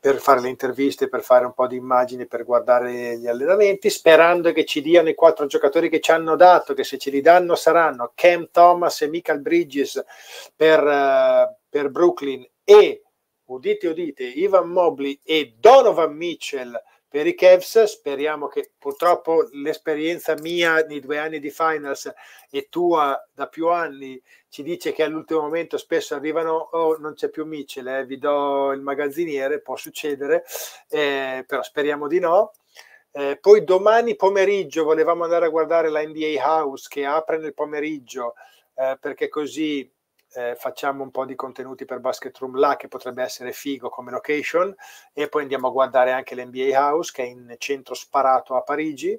per fare le interviste, per fare un po' di immagini, per guardare gli allenamenti, sperando che ci diano i quattro giocatori che ci hanno dato, che se ce li danno saranno Cam Thomas e Michael Bridges per, uh, per Brooklyn e udite udite, Ivan Mobley e Donovan Mitchell per i Cavs, speriamo che purtroppo l'esperienza mia nei due anni di finals e tua da più anni ci dice che all'ultimo momento spesso arrivano oh, non c'è più Mitchell, eh, vi do il magazziniere, può succedere, eh, però speriamo di no. Eh, poi domani pomeriggio volevamo andare a guardare la NBA House che apre nel pomeriggio eh, perché così eh, facciamo un po' di contenuti per Basket Room là che potrebbe essere figo come location e poi andiamo a guardare anche l'NBA House che è in centro sparato a Parigi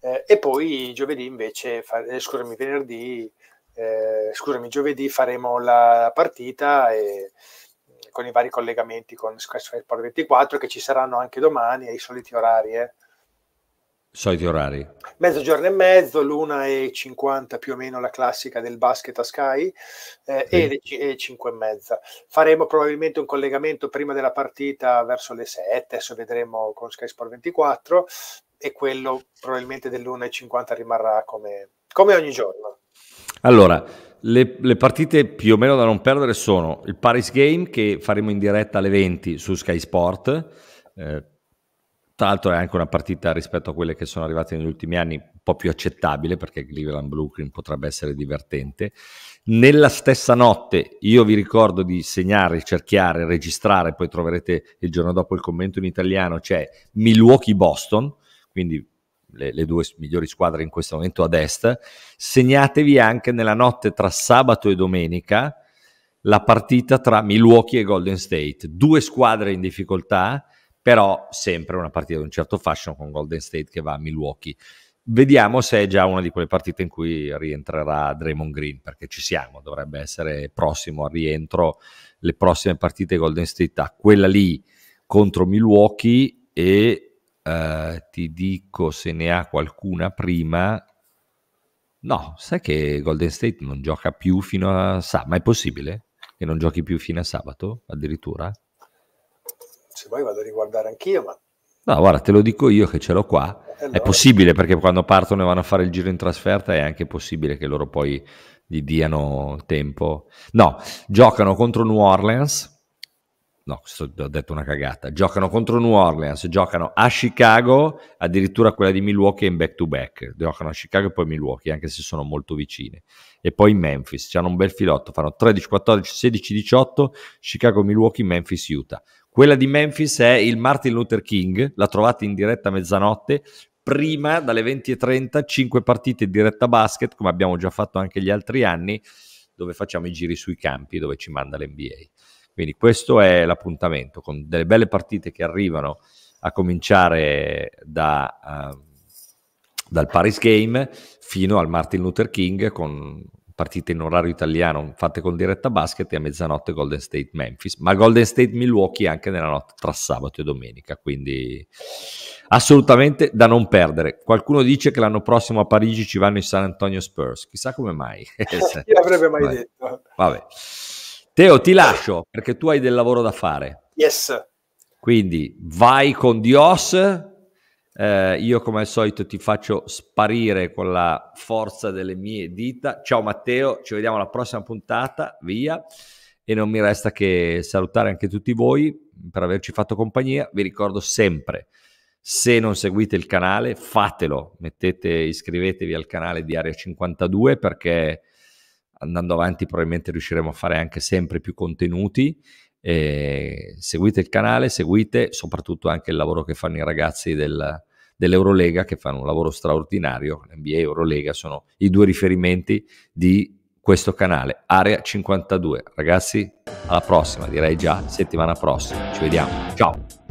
eh, e poi giovedì invece, fa- eh, scusami venerdì, eh, scusami giovedì faremo la partita e, con i vari collegamenti con Square Sport 24 che ci saranno anche domani ai soliti orari. Eh. Soliti orari. Mezzogiorno e mezzo, l'una e 50 più o meno la classica del basket a Sky eh, sì. e le e 5 e mezza. Faremo probabilmente un collegamento prima della partita verso le 7, adesso vedremo con Sky Sport 24 e quello probabilmente dell'1 e 50 rimarrà come, come ogni giorno. Allora, le, le, partite più o meno da non perdere sono il Paris Game che faremo in diretta alle 20 su Sky Sport. Eh, tra l'altro è anche una partita rispetto a quelle che sono arrivate negli ultimi anni un po' più accettabile perché Cleveland Brooklyn potrebbe essere divertente. Nella stessa notte io vi ricordo di segnare, cerchiare, registrare, poi troverete il giorno dopo il commento in italiano, c'è Milwaukee Boston, quindi le, le, due migliori squadre in questo momento ad est. Segnatevi anche nella notte tra sabato e domenica la partita tra Milwaukee e Golden State, due squadre in difficoltà però sempre una partita di un certo fascino con Golden State che va a Milwaukee. Vediamo se è già una di quelle partite in cui rientrerà Draymond Green, perché ci siamo, dovrebbe essere prossimo al rientro le prossime partite Golden State a quella lì contro Milwaukee e eh, ti dico se ne ha qualcuna prima. No, sai che Golden State non gioca più fino a sabato, ma è possibile che non giochi più fino a sabato addirittura? se vuoi vado a riguardare anch'io, ma... No, guarda, te lo dico io che ce l'ho qua. Allora... Eh, è possibile perché quando partono e vanno a fare il giro in trasferta è anche possibile che loro poi gli diano tempo. No, giocano contro New Orleans. No, sto, ho detto una cagata. Giocano contro New Orleans, giocano a Chicago, addirittura quella di Milwaukee in back to back. Giocano a Chicago e poi Milwaukee, anche se sono molto vicine. E poi in Memphis, hanno un bel filotto, fanno 13, 14, 16, 18, Chicago, Milwaukee, Memphis, Utah. Quella di Memphis è il Martin Luther King, la trovate in diretta a mezzanotte, prima dalle 20.30, 5 partite in diretta basket, come abbiamo già fatto anche gli altri anni, dove facciamo i giri sui campi, dove ci manda l'NBA. Quindi questo è l'appuntamento, con delle belle partite che arrivano a cominciare da, uh, dal Paris Game fino al Martin Luther King con partite in orario italiano fatte con diretta basket e a mezzanotte Golden State Memphis, ma Golden State Milwaukee anche nella notte tra sabato e domenica, quindi assolutamente da non perdere. Qualcuno dice che l'anno prossimo a Parigi ci vanno i San Antonio Spurs, chissà come mai. Chi l'avrebbe mai Vabbè. detto? Vabbè. Teo, ti lascio perché tu hai del lavoro da fare. Yes. Quindi vai con Dios eh, io come al solito ti faccio sparire con la forza delle mie dita. Ciao Matteo, ci vediamo alla prossima puntata, via. E non mi resta che salutare anche tutti voi per averci fatto compagnia. Vi ricordo sempre, se non seguite il canale, fatelo, mettete, iscrivetevi al canale di Area 52 perché andando avanti probabilmente riusciremo a fare anche sempre più contenuti. E eh, seguite il canale, seguite soprattutto anche il lavoro che fanno i ragazzi del, dell'Eurolega che fanno un lavoro straordinario, NBA e Eurolega sono i due riferimenti di questo canale, Area 52. Ragazzi, alla prossima, direi già settimana prossima. Ci vediamo. Ciao.